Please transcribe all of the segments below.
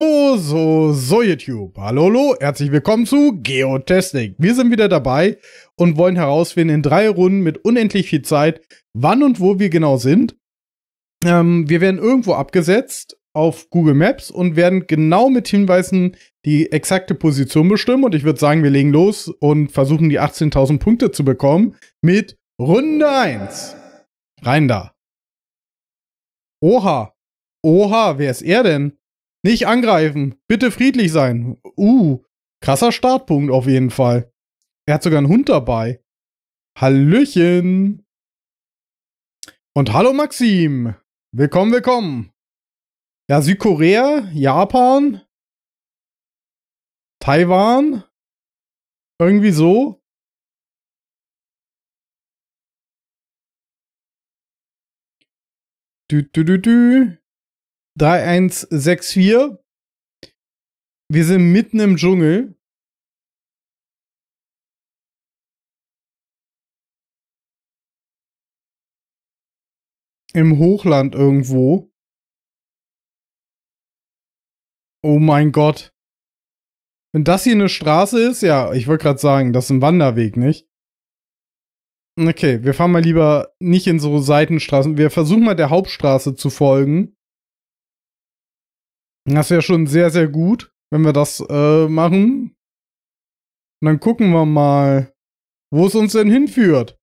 Oh, so, so YouTube. Hallo, hallo, herzlich willkommen zu Geotesting. Wir sind wieder dabei und wollen herausfinden in drei Runden mit unendlich viel Zeit, wann und wo wir genau sind. Ähm, wir werden irgendwo abgesetzt auf Google Maps und werden genau mit Hinweisen die exakte Position bestimmen. Und ich würde sagen, wir legen los und versuchen die 18.000 Punkte zu bekommen mit Runde 1. Rein da. Oha. Oha, wer ist er denn? Nicht angreifen. Bitte friedlich sein. Uh, krasser Startpunkt auf jeden Fall. Er hat sogar einen Hund dabei. Hallöchen. Und hallo Maxim. Willkommen, willkommen. Ja, Südkorea, Japan, Taiwan. Irgendwie so. Du, du, du, du. 3164. Wir sind mitten im Dschungel. Im Hochland irgendwo. Oh mein Gott. Wenn das hier eine Straße ist, ja, ich wollte gerade sagen, das ist ein Wanderweg, nicht? Okay, wir fahren mal lieber nicht in so Seitenstraßen. Wir versuchen mal der Hauptstraße zu folgen. Das wäre schon sehr, sehr gut, wenn wir das äh, machen. Und dann gucken wir mal, wo es uns denn hinführt.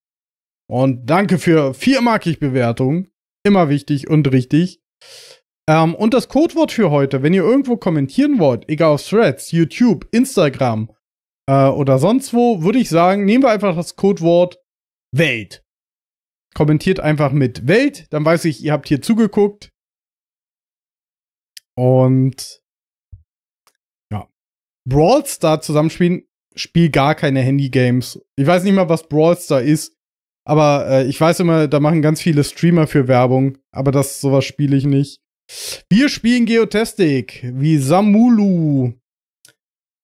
Und danke für vier Markig-Bewertungen. Immer wichtig und richtig. Ähm, und das Codewort für heute, wenn ihr irgendwo kommentieren wollt, egal auf Threads, YouTube, Instagram äh, oder sonst wo, würde ich sagen, nehmen wir einfach das Codewort Welt. Kommentiert einfach mit Welt, dann weiß ich, ihr habt hier zugeguckt. Und ja. Brawl Star zusammenspielen, spiel gar keine Handy-Games. Ich weiß nicht mal, was Brawl Star ist, aber äh, ich weiß immer, da machen ganz viele Streamer für Werbung, aber das sowas spiele ich nicht. Wir spielen Geotastic, wie Samulu.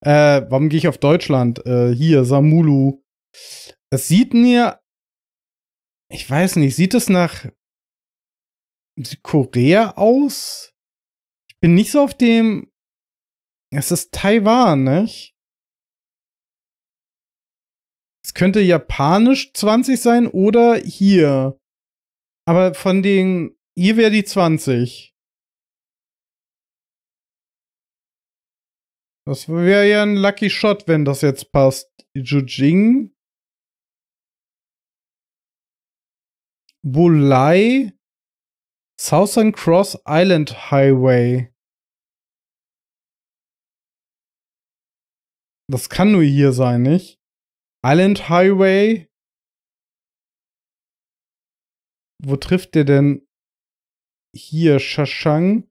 Äh, warum gehe ich auf Deutschland? Äh, hier, Samulu. Es sieht mir. Ich weiß nicht, sieht es nach Korea aus? bin nicht so auf dem. Es ist Taiwan, nicht? Es könnte japanisch 20 sein oder hier. Aber von den. Hier wäre die 20. Das wäre ja ein Lucky Shot, wenn das jetzt passt. Jujing. Bulai. Southern Cross Island Highway. Das kann nur hier sein, nicht? Island Highway. Wo trifft der denn? Hier, Shashang.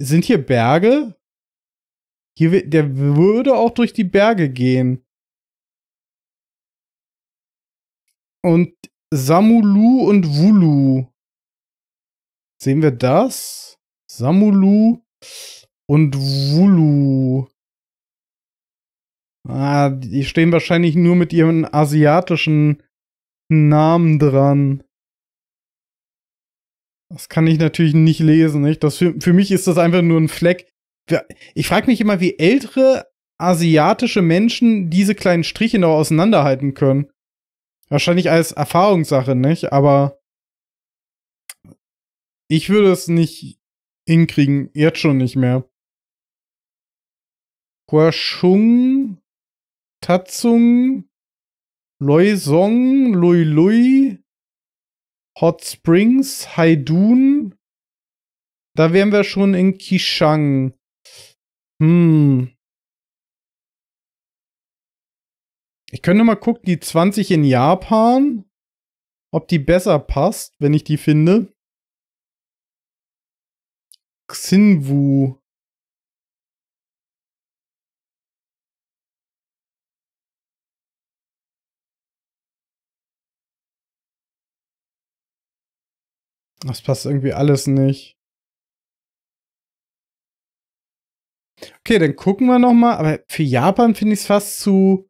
Sind hier Berge? Hier, der würde auch durch die Berge gehen. Und Samulu und Wulu. Sehen wir das? Samulu und Wulu. Ah, die stehen wahrscheinlich nur mit ihren asiatischen Namen dran. Das kann ich natürlich nicht lesen, nicht? Das für, für mich ist das einfach nur ein Fleck. Ich frage mich immer, wie ältere asiatische Menschen diese kleinen Striche noch auseinanderhalten können. Wahrscheinlich als Erfahrungssache, nicht? Aber ich würde es nicht hinkriegen, jetzt schon nicht mehr. Guashung, Tatsung, Loisong, Lui Lui, Hot Springs, Haidun. Da wären wir schon in Kishang. Hm. Ich könnte mal gucken, die 20 in Japan, ob die besser passt, wenn ich die finde. Xinwu Das passt irgendwie alles nicht. Okay, dann gucken wir nochmal. Aber für Japan finde ich es fast zu,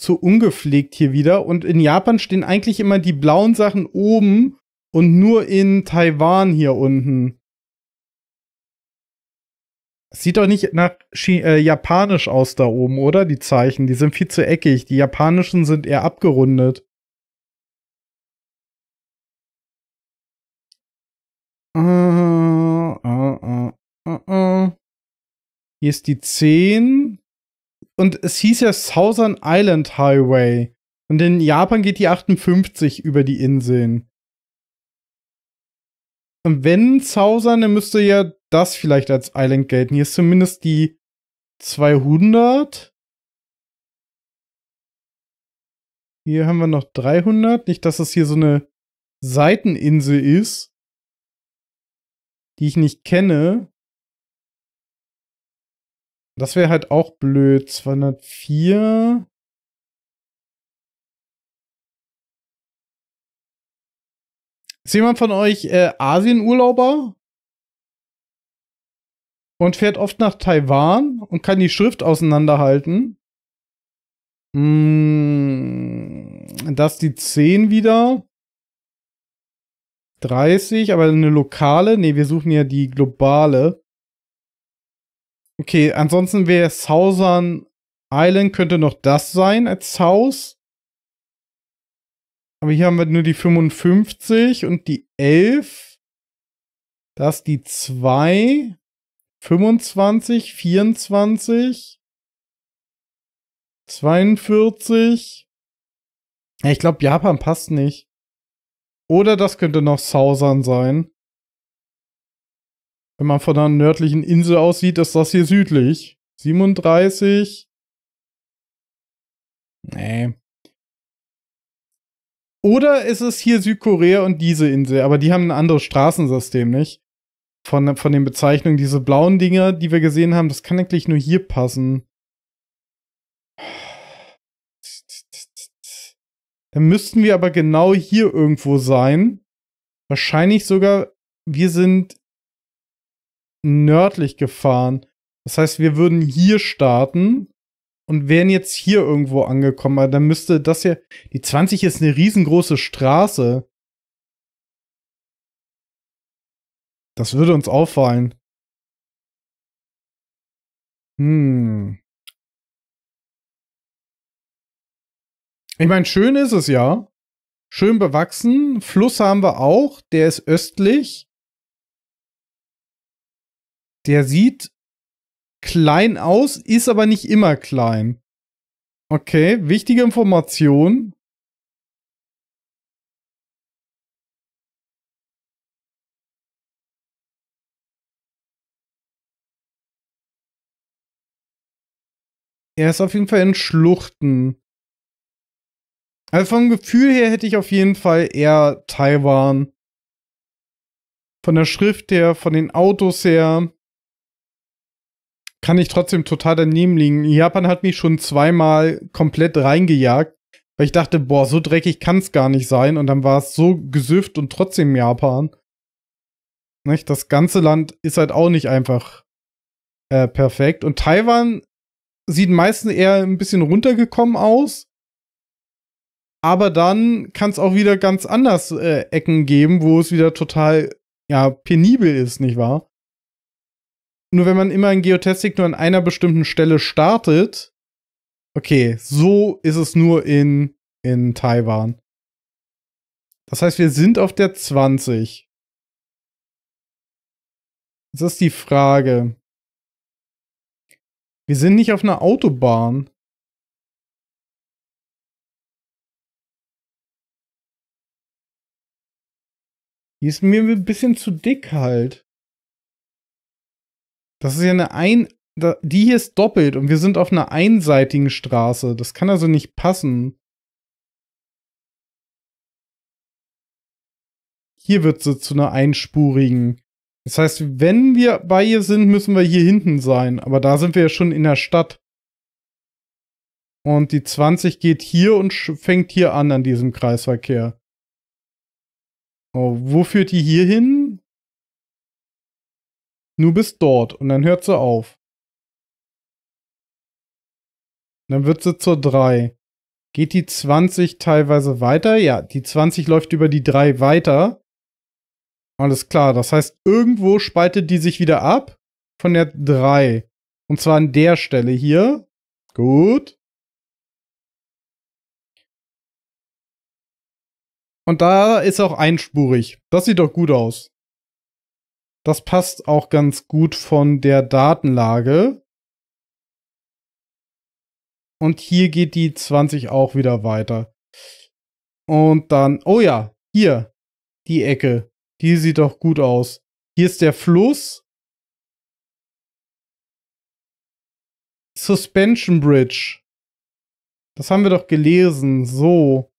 zu ungepflegt hier wieder. Und in Japan stehen eigentlich immer die blauen Sachen oben und nur in Taiwan hier unten. Sieht doch nicht nach Chi äh, japanisch aus da oben, oder? Die Zeichen, die sind viel zu eckig. Die japanischen sind eher abgerundet. Äh, äh, äh, äh, äh. Hier ist die 10. Und es hieß ja Southern Island Highway. Und in Japan geht die 58 über die Inseln. Und wenn Southern, dann müsste ja das vielleicht als Island gelten. Hier ist zumindest die 200. Hier haben wir noch 300. Nicht, dass das hier so eine Seiteninsel ist, die ich nicht kenne. Das wäre halt auch blöd. 204. Ist jemand von euch äh, Asienurlauber? und fährt oft nach Taiwan und kann die Schrift auseinanderhalten. Hm, das die 10 wieder. 30, aber eine lokale. Ne, wir suchen ja die globale. Okay, ansonsten wäre Southern Island könnte noch das sein als Haus. Aber hier haben wir nur die 55 und die 11. Das die 2. 25, 24, 42. Ja, ich glaube, Japan passt nicht. Oder das könnte noch Southern sein. Wenn man von einer nördlichen Insel aussieht, ist das hier südlich. 37. Nee. Oder ist es hier Südkorea und diese Insel, aber die haben ein anderes Straßensystem, nicht? von, von den Bezeichnungen, diese blauen Dinger, die wir gesehen haben, das kann eigentlich nur hier passen. Dann müssten wir aber genau hier irgendwo sein. Wahrscheinlich sogar, wir sind nördlich gefahren. Das heißt, wir würden hier starten und wären jetzt hier irgendwo angekommen. Aber dann müsste das hier. Die 20 ist eine riesengroße Straße. Das würde uns auffallen. Hm. Ich meine, schön ist es ja. Schön bewachsen. Fluss haben wir auch. Der ist östlich. Der sieht klein aus, ist aber nicht immer klein. Okay, wichtige Information. Er ist auf jeden Fall in Schluchten. Also vom Gefühl her hätte ich auf jeden Fall eher Taiwan. Von der Schrift her, von den Autos her. Kann ich trotzdem total daneben liegen. Japan hat mich schon zweimal komplett reingejagt, weil ich dachte, boah, so dreckig kann es gar nicht sein. Und dann war es so gesüfft und trotzdem Japan. Nicht? Das ganze Land ist halt auch nicht einfach äh, perfekt. Und Taiwan sieht meistens eher ein bisschen runtergekommen aus. Aber dann kann es auch wieder ganz anders äh, Ecken geben, wo es wieder total ja, penibel ist, nicht wahr? Nur wenn man immer in Geotastic nur an einer bestimmten Stelle startet, okay, so ist es nur in, in Taiwan. Das heißt, wir sind auf der 20. Das ist die Frage. Wir sind nicht auf einer Autobahn. Die ist mir ein bisschen zu dick halt. Das ist ja eine ein... Die hier ist doppelt und wir sind auf einer einseitigen Straße. Das kann also nicht passen. Hier wird sie zu einer einspurigen. Das heißt, wenn wir bei ihr sind, müssen wir hier hinten sein. Aber da sind wir ja schon in der Stadt. Und die 20 geht hier und fängt hier an, an diesem Kreisverkehr. Oh, wo führt die hier hin? Nur bis dort. Und dann hört sie auf. Dann wird sie zur 3. Geht die 20 teilweise weiter? Ja, die 20 läuft über die 3 weiter. Alles klar, das heißt, irgendwo spaltet die sich wieder ab von der 3. Und zwar an der Stelle hier. Gut. Und da ist auch einspurig. Das sieht doch gut aus. Das passt auch ganz gut von der Datenlage. Und hier geht die 20 auch wieder weiter. Und dann, oh ja, hier, die Ecke. Die sieht doch gut aus. Hier ist der Fluss. Suspension Bridge. Das haben wir doch gelesen. So.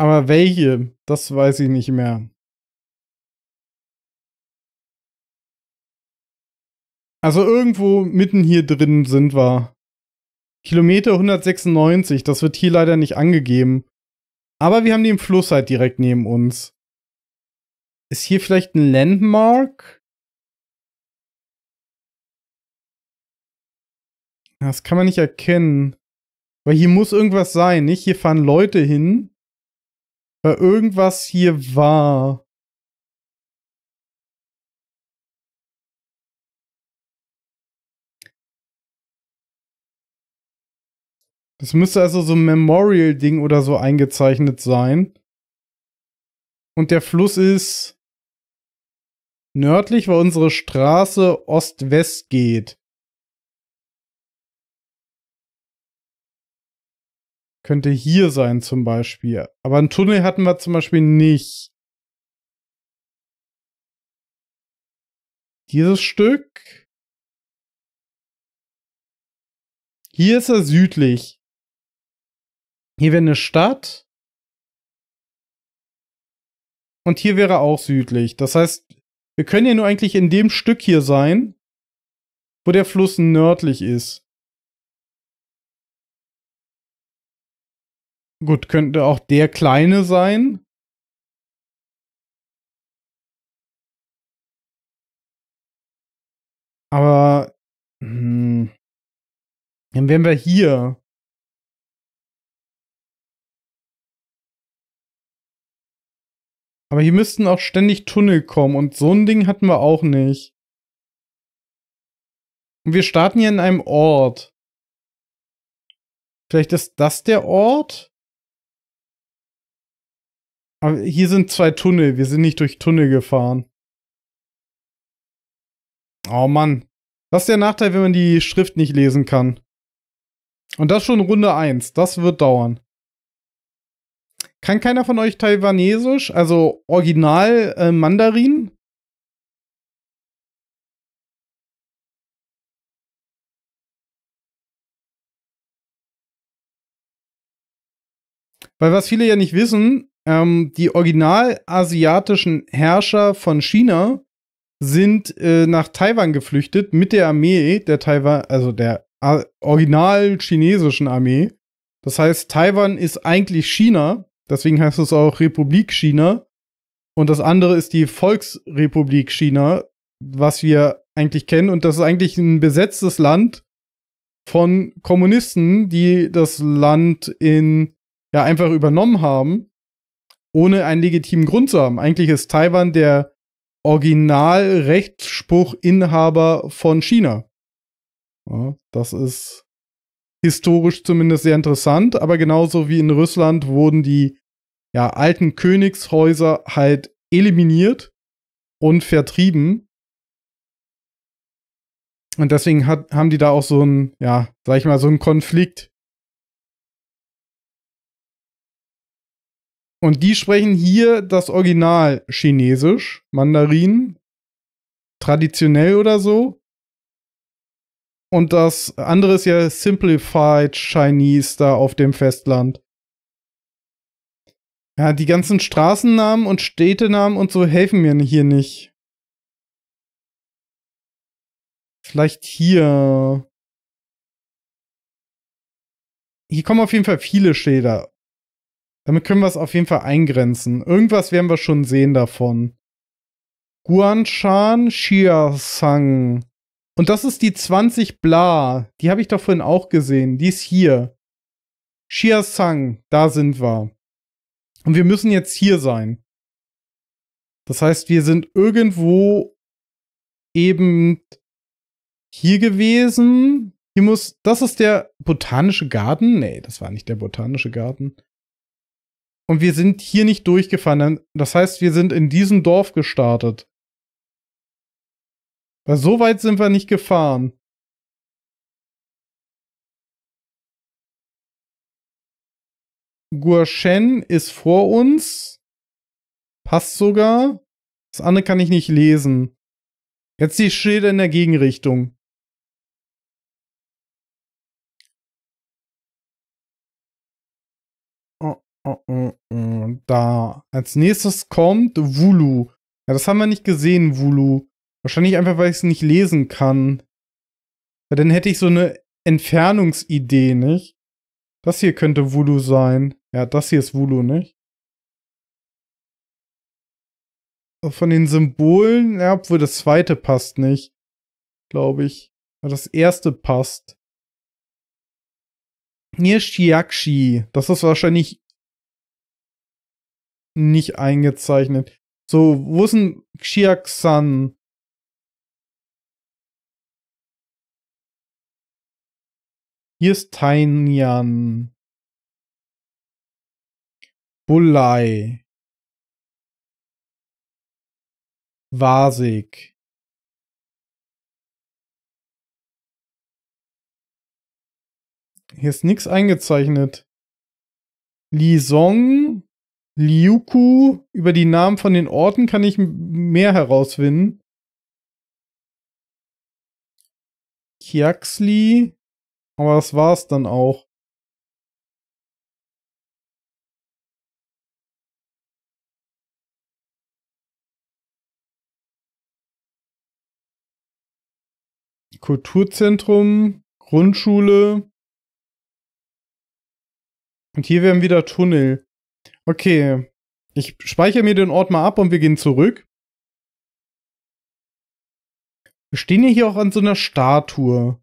Aber welche? Das weiß ich nicht mehr. Also irgendwo mitten hier drin sind wir. Kilometer 196, das wird hier leider nicht angegeben. Aber wir haben den Fluss halt direkt neben uns. Ist hier vielleicht ein Landmark? Das kann man nicht erkennen. Weil hier muss irgendwas sein, nicht? Hier fahren Leute hin. Weil irgendwas hier war. Das müsste also so ein Memorial-Ding oder so eingezeichnet sein. Und der Fluss ist nördlich, weil unsere Straße Ost-West geht. Könnte hier sein zum Beispiel. Aber einen Tunnel hatten wir zum Beispiel nicht. Dieses Stück. Hier ist er südlich. Hier wäre eine Stadt. Und hier wäre auch südlich. Das heißt, wir können ja nur eigentlich in dem Stück hier sein, wo der Fluss nördlich ist. Gut, könnte auch der kleine sein. Aber hm, dann wären wir hier. Aber hier müssten auch ständig Tunnel kommen und so ein Ding hatten wir auch nicht. Und wir starten hier in einem Ort. Vielleicht ist das der Ort? Aber hier sind zwei Tunnel. Wir sind nicht durch Tunnel gefahren. Oh Mann. Das ist der Nachteil, wenn man die Schrift nicht lesen kann. Und das schon Runde 1. Das wird dauern. Kann keiner von euch Taiwanesisch, also Original äh, Mandarin? Weil was viele ja nicht wissen, ähm, die asiatischen Herrscher von China sind äh, nach Taiwan geflüchtet mit der Armee der Taiwan, also der äh, original chinesischen Armee. Das heißt, Taiwan ist eigentlich China, Deswegen heißt es auch Republik China. Und das andere ist die Volksrepublik China, was wir eigentlich kennen. Und das ist eigentlich ein besetztes Land von Kommunisten, die das Land in, ja, einfach übernommen haben, ohne einen legitimen Grund zu haben. Eigentlich ist Taiwan der Originalrechtsspruchinhaber von China. Ja, das ist historisch zumindest sehr interessant, aber genauso wie in Russland wurden die ja, alten Königshäuser halt eliminiert und vertrieben. Und deswegen hat, haben die da auch so einen, ja, sag ich mal, so einen Konflikt. Und die sprechen hier das Original Chinesisch, Mandarin, traditionell oder so. Und das andere ist ja Simplified Chinese da auf dem Festland. Ja, die ganzen Straßennamen und Städtenamen und so helfen mir hier nicht. Vielleicht hier. Hier kommen auf jeden Fall viele Schäder. Damit können wir es auf jeden Fall eingrenzen. Irgendwas werden wir schon sehen davon. Guanshan Xiasang. Und das ist die 20 Bla. Die habe ich doch vorhin auch gesehen. Die ist hier. Shia Sang, da sind wir. Und wir müssen jetzt hier sein. Das heißt, wir sind irgendwo eben hier gewesen. Hier muss. Das ist der Botanische Garten? Nee, das war nicht der Botanische Garten. Und wir sind hier nicht durchgefahren. Das heißt, wir sind in diesem Dorf gestartet. Weil so weit sind wir nicht gefahren. Guashen ist vor uns. Passt sogar. Das andere kann ich nicht lesen. Jetzt die Schilder in der Gegenrichtung. Oh, Oh, oh, oh, da. Als nächstes kommt Wulu. Ja, das haben wir nicht gesehen, Wulu. Wahrscheinlich einfach, weil ich es nicht lesen kann. Ja, dann hätte ich so eine Entfernungsidee, nicht? Das hier könnte Voodoo sein. Ja, das hier ist Voodoo, nicht? Von den Symbolen, ja, obwohl das zweite passt nicht. Glaube ich. das erste passt. Hier Shiakshi. Das ist wahrscheinlich nicht eingezeichnet. So, wo ist ein Xiaxan? Hier ist Tainian. Bullai. Vasig. Hier ist nichts eingezeichnet. Lisong, Liuku, über die Namen von den Orten kann ich mehr herausfinden. Kiaxli, aber das war's dann auch. Kulturzentrum, Grundschule. Und hier werden wieder Tunnel. Okay. Ich speichere mir den Ort mal ab und wir gehen zurück. Wir stehen ja hier auch an so einer Statue.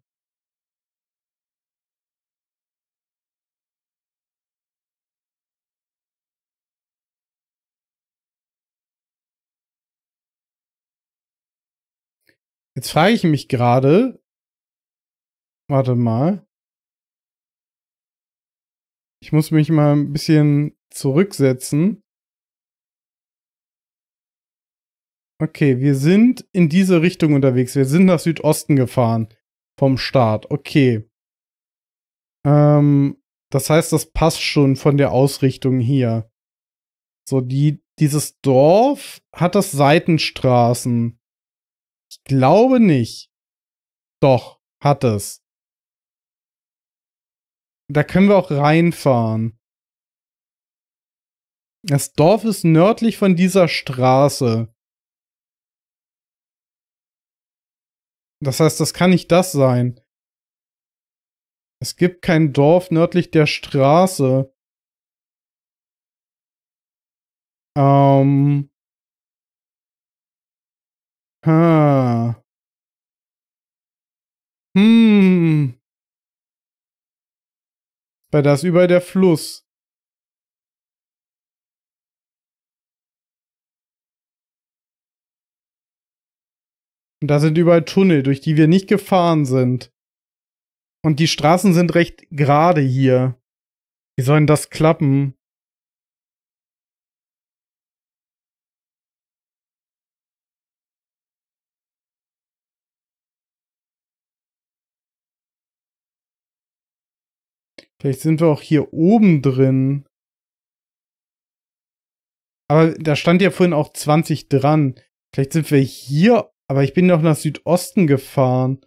Jetzt frage ich mich gerade, warte mal. Ich muss mich mal ein bisschen zurücksetzen. Okay, wir sind in diese Richtung unterwegs. Wir sind nach Südosten gefahren vom Start. Okay. Ähm, das heißt, das passt schon von der Ausrichtung hier. So, die, dieses Dorf hat das Seitenstraßen glaube nicht. Doch, hat es. Da können wir auch reinfahren. Das Dorf ist nördlich von dieser Straße. Das heißt, das kann nicht das sein. Es gibt kein Dorf nördlich der Straße. Ähm. Ha. Hm. Weil da ist überall der Fluss. Und da sind überall Tunnel, durch die wir nicht gefahren sind. Und die Straßen sind recht gerade hier. Wie sollen das klappen? Vielleicht sind wir auch hier oben drin. Aber da stand ja vorhin auch 20 dran. Vielleicht sind wir hier, aber ich bin doch nach Südosten gefahren.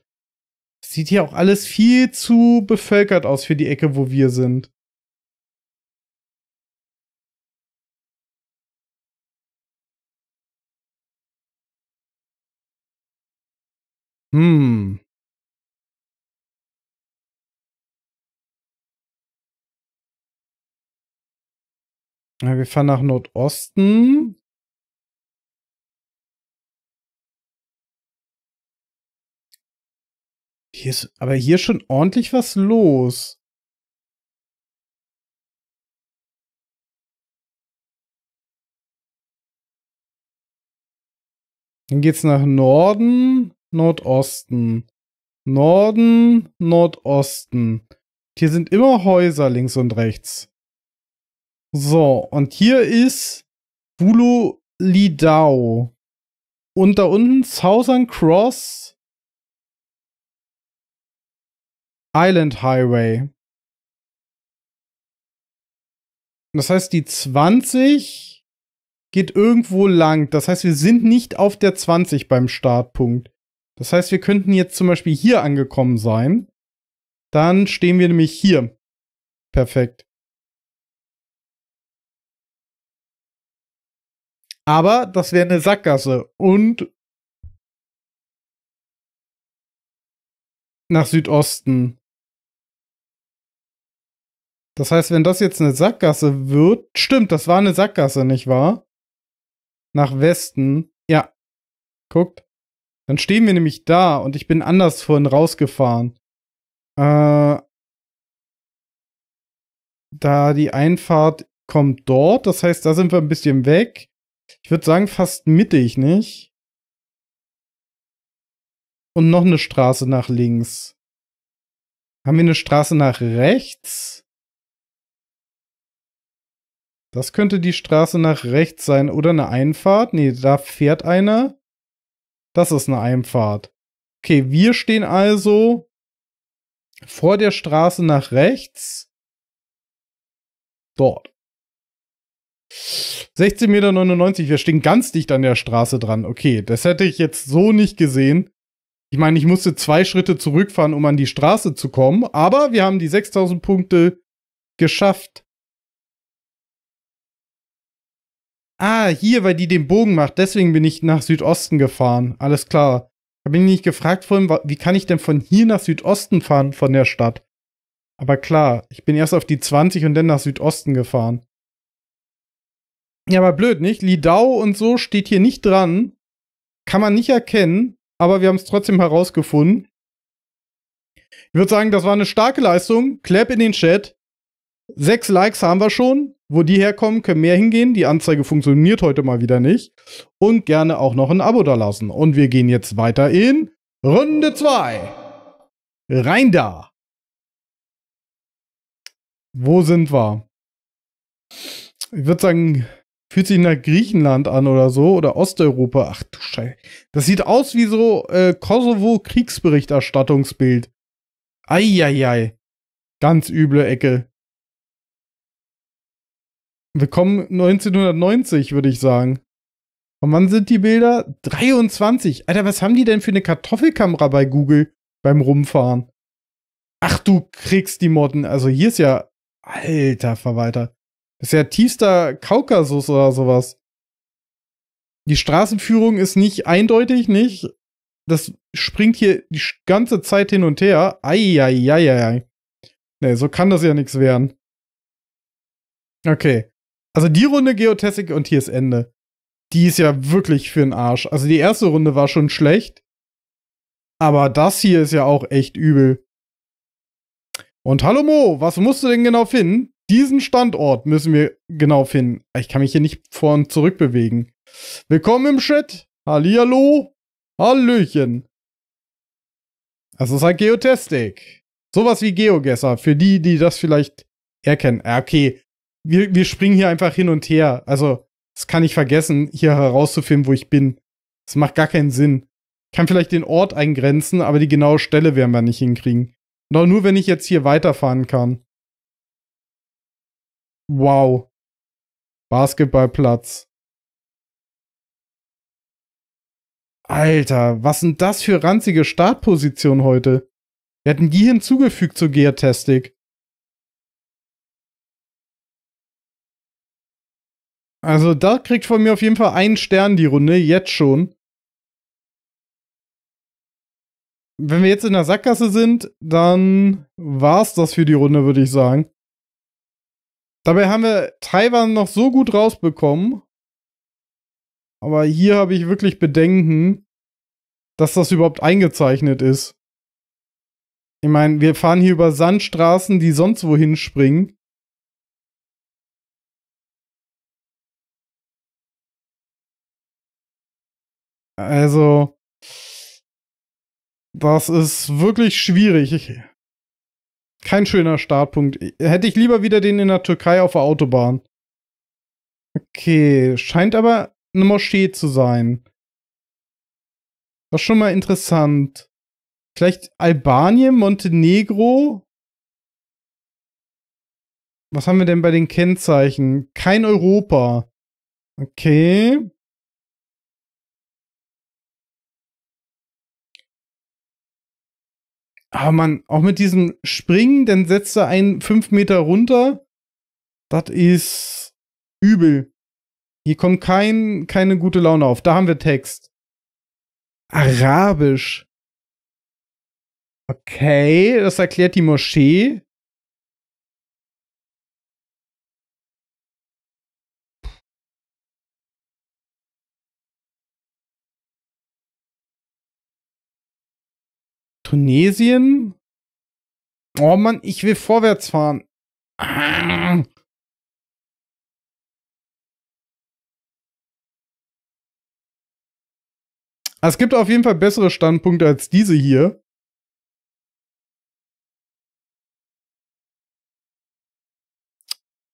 Sieht hier auch alles viel zu bevölkert aus für die Ecke, wo wir sind. Hm. Ja, wir fahren nach Nordosten. Hier ist aber hier schon ordentlich was los. Dann geht's nach Norden, Nordosten. Norden, Nordosten. hier sind immer Häuser links und rechts. So, und hier ist Bulo Lidao. Und da unten Southern Cross Island Highway. Das heißt, die 20 geht irgendwo lang. Das heißt, wir sind nicht auf der 20 beim Startpunkt. Das heißt, wir könnten jetzt zum Beispiel hier angekommen sein. Dann stehen wir nämlich hier. Perfekt. Aber das wäre eine Sackgasse. Und nach Südosten. Das heißt, wenn das jetzt eine Sackgasse wird, stimmt, das war eine Sackgasse, nicht wahr? Nach Westen. Ja. Guckt. Dann stehen wir nämlich da und ich bin anders vorhin rausgefahren. Äh, da die Einfahrt kommt dort, das heißt, da sind wir ein bisschen weg ich würde sagen, fast mittig, nicht? Und noch eine Straße nach links. Haben wir eine Straße nach rechts? Das könnte die Straße nach rechts sein. Oder eine Einfahrt. Nee, da fährt einer. Das ist eine Einfahrt. Okay, wir stehen also vor der Straße nach rechts. Dort. 16,99 Meter, wir stehen ganz dicht an der Straße dran. Okay, das hätte ich jetzt so nicht gesehen. Ich meine, ich musste zwei Schritte zurückfahren, um an die Straße zu kommen, aber wir haben die 6000 Punkte geschafft. Ah, hier, weil die den Bogen macht, deswegen bin ich nach Südosten gefahren. Alles klar. Habe ich nicht gefragt vorhin, wie kann ich denn von hier nach Südosten fahren von der Stadt? Aber klar, ich bin erst auf die 20 und dann nach Südosten gefahren. Ja, aber blöd, nicht? Lidau und so steht hier nicht dran. Kann man nicht erkennen, aber wir haben es trotzdem herausgefunden. Ich würde sagen, das war eine starke Leistung. Clap in den Chat. Sechs Likes haben wir schon. Wo die herkommen, können mehr hingehen. Die Anzeige funktioniert heute mal wieder nicht. Und gerne auch noch ein Abo dalassen. Und wir gehen jetzt weiter in Runde 2. Rein da. Wo sind wir? Ich würde sagen, Fühlt sich nach Griechenland an oder so oder Osteuropa. Ach du Scheiße. Das sieht aus wie so äh, Kosovo-Kriegsberichterstattungsbild. Eieiei. Ganz üble Ecke. Willkommen 1990, würde ich sagen. Und wann sind die Bilder? 23. Alter, was haben die denn für eine Kartoffelkamera bei Google beim Rumfahren? Ach, du kriegst die Motten. Also hier ist ja. Alter Verwalter. Das ist ja tiefster Kaukasus oder sowas. Die Straßenführung ist nicht eindeutig, nicht? Das springt hier die ganze Zeit hin und her. Eieieiei. Nee, so kann das ja nichts werden. Okay. Also die Runde Geotastic und hier ist Ende. Die ist ja wirklich für den Arsch. Also die erste Runde war schon schlecht. Aber das hier ist ja auch echt übel. Und hallo Mo, was musst du denn genau finden? Diesen Standort müssen wir genau finden. Ich kann mich hier nicht vor und zurück bewegen. Willkommen im Chat. Hallihallo. Hallöchen. Das ist halt Geotastic. Sowas wie Geogesser. Für die, die das vielleicht erkennen. Ja, okay. Wir, wir springen hier einfach hin und her. Also, das kann ich vergessen, hier herauszufinden, wo ich bin. Das macht gar keinen Sinn. Ich kann vielleicht den Ort eingrenzen, aber die genaue Stelle werden wir nicht hinkriegen. Und auch nur, wenn ich jetzt hier weiterfahren kann. Wow. Basketballplatz. Alter, was sind das für ranzige Startpositionen heute? Wir hatten die hinzugefügt zu Geartastic. Also da kriegt von mir auf jeden Fall einen Stern die Runde, jetzt schon. Wenn wir jetzt in der Sackgasse sind, dann war's das für die Runde, würde ich sagen. Dabei haben wir Taiwan noch so gut rausbekommen. Aber hier habe ich wirklich Bedenken, dass das überhaupt eingezeichnet ist. Ich meine, wir fahren hier über Sandstraßen, die sonst wohin springen. Also, das ist wirklich schwierig kein schöner Startpunkt. Hätte ich lieber wieder den in der Türkei auf der Autobahn. Okay, scheint aber eine Moschee zu sein. Was schon mal interessant. Vielleicht Albanien, Montenegro? Was haben wir denn bei den Kennzeichen? Kein Europa. Okay. Aber ah, man, auch mit diesem Springen, dann setzt er einen fünf Meter runter. Das ist übel. Hier kommt kein, keine gute Laune auf. Da haben wir Text. Arabisch. Okay, das erklärt die Moschee. Tunesien. Oh Mann, ich will vorwärts fahren. Ah. Es gibt auf jeden Fall bessere Standpunkte als diese hier.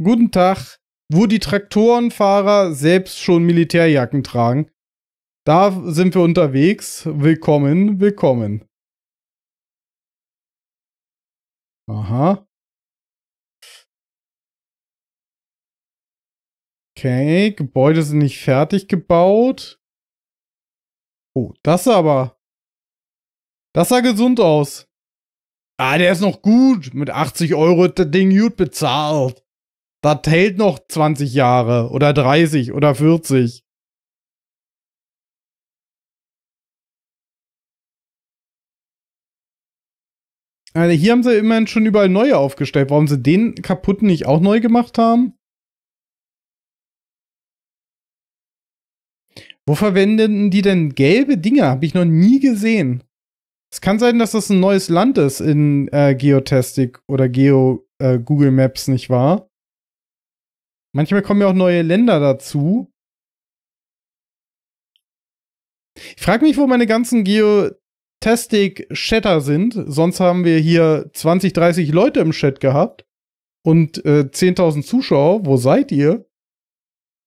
Guten Tag. Wo die Traktorenfahrer selbst schon Militärjacken tragen. Da sind wir unterwegs. Willkommen, willkommen. Aha. Okay, Gebäude sind nicht fertig gebaut. Oh, das aber. Das sah gesund aus. Ah, der ist noch gut. Mit 80 Euro hat das Ding gut bezahlt. Das hält noch 20 Jahre oder 30 oder 40. Also hier haben sie immerhin schon überall neue aufgestellt. Warum sie den kaputten nicht auch neu gemacht haben? Wo verwenden die denn gelbe Dinger? Hab ich noch nie gesehen. Es kann sein, dass das ein neues Land ist in äh, Geotastic oder Geo äh, Maps, nicht wahr? Manchmal kommen ja auch neue Länder dazu. Ich frage mich, wo meine ganzen Geo Tastic Chatter sind. Sonst haben wir hier 20, 30 Leute im Chat gehabt und äh, 10.000 Zuschauer. Wo seid ihr?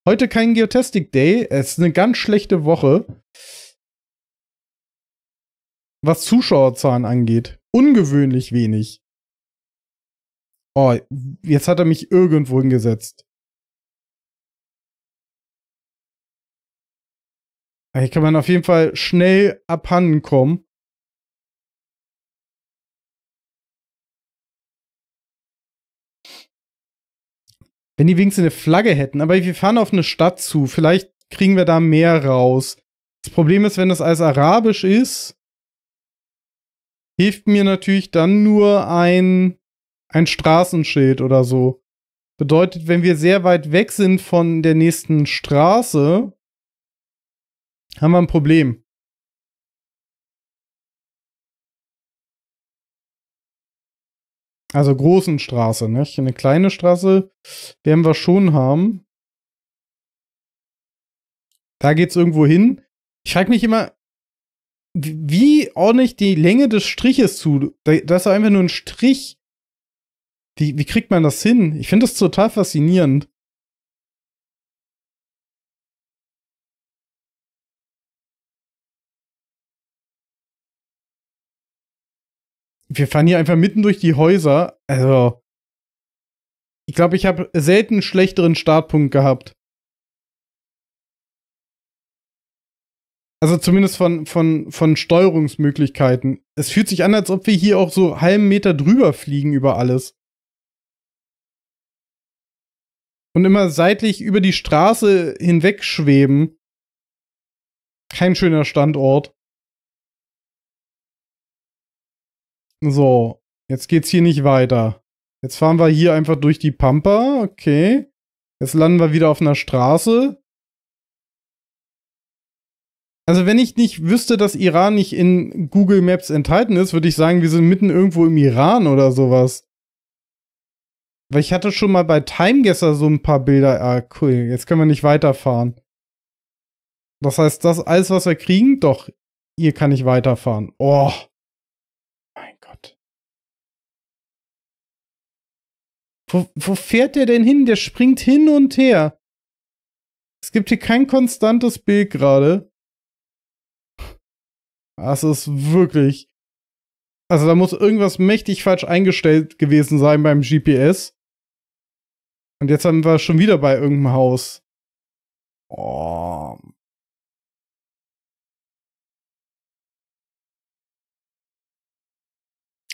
Heute kein Geotastic Day. Es ist eine ganz schlechte Woche. Was Zuschauerzahlen angeht. Ungewöhnlich wenig. Oh, jetzt hat er mich irgendwo hingesetzt. Hier kann man auf jeden Fall schnell abhanden kommen. Wenn die wenigstens eine Flagge hätten. Aber wir fahren auf eine Stadt zu. Vielleicht kriegen wir da mehr raus. Das Problem ist, wenn das alles arabisch ist, hilft mir natürlich dann nur ein, ein Straßenschild oder so. Bedeutet, wenn wir sehr weit weg sind von der nächsten Straße, haben wir ein Problem. Also großen Straße, nicht? Eine kleine Straße werden wir schon haben. Da geht's irgendwo hin. Ich frage mich immer, wie ordne ich die Länge des Striches zu? Das ist einfach nur ein Strich. Wie, wie kriegt man das hin? Ich finde das total faszinierend. wir fahren hier einfach mitten durch die Häuser. Also, ich glaube, ich habe selten einen schlechteren Startpunkt gehabt. Also zumindest von, von, von Steuerungsmöglichkeiten. Es fühlt sich an, als ob wir hier auch so halben Meter drüber fliegen über alles. Und immer seitlich über die Straße hinweg schweben. Kein schöner Standort. So, jetzt geht's hier nicht weiter. Jetzt fahren wir hier einfach durch die Pampa. Okay. Jetzt landen wir wieder auf einer Straße. Also wenn ich nicht wüsste, dass Iran nicht in Google Maps enthalten ist, würde ich sagen, wir sind mitten irgendwo im Iran oder sowas. Weil ich hatte schon mal bei Timegesser so ein paar Bilder. Ah, cool. Jetzt können wir nicht weiterfahren. Das heißt, das alles, was wir kriegen, doch, hier kann ich weiterfahren. Oh. Wo, wo fährt der denn hin? Der springt hin und her. Es gibt hier kein konstantes Bild gerade. Das ist wirklich. Also da muss irgendwas mächtig falsch eingestellt gewesen sein beim GPS. Und jetzt haben wir schon wieder bei irgendeinem Haus. Oh.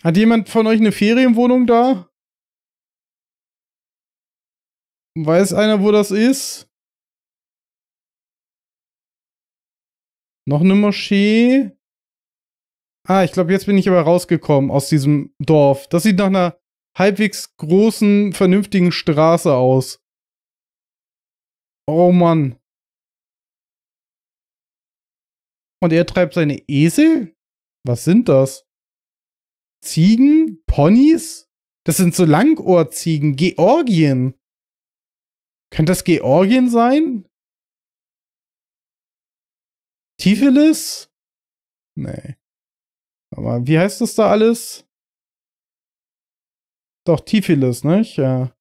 Hat jemand von euch eine Ferienwohnung da? Weiß einer, wo das ist? Noch eine Moschee? Ah, ich glaube, jetzt bin ich aber rausgekommen aus diesem Dorf. Das sieht nach einer halbwegs großen, vernünftigen Straße aus. Oh Mann. Und er treibt seine Esel? Was sind das? Ziegen? Ponys? Das sind so Langohrziegen. Georgien. Könnte das Georgien sein? Tiflis? Nee. Aber wie heißt das da alles? Doch, Tiflis, nicht? Ja.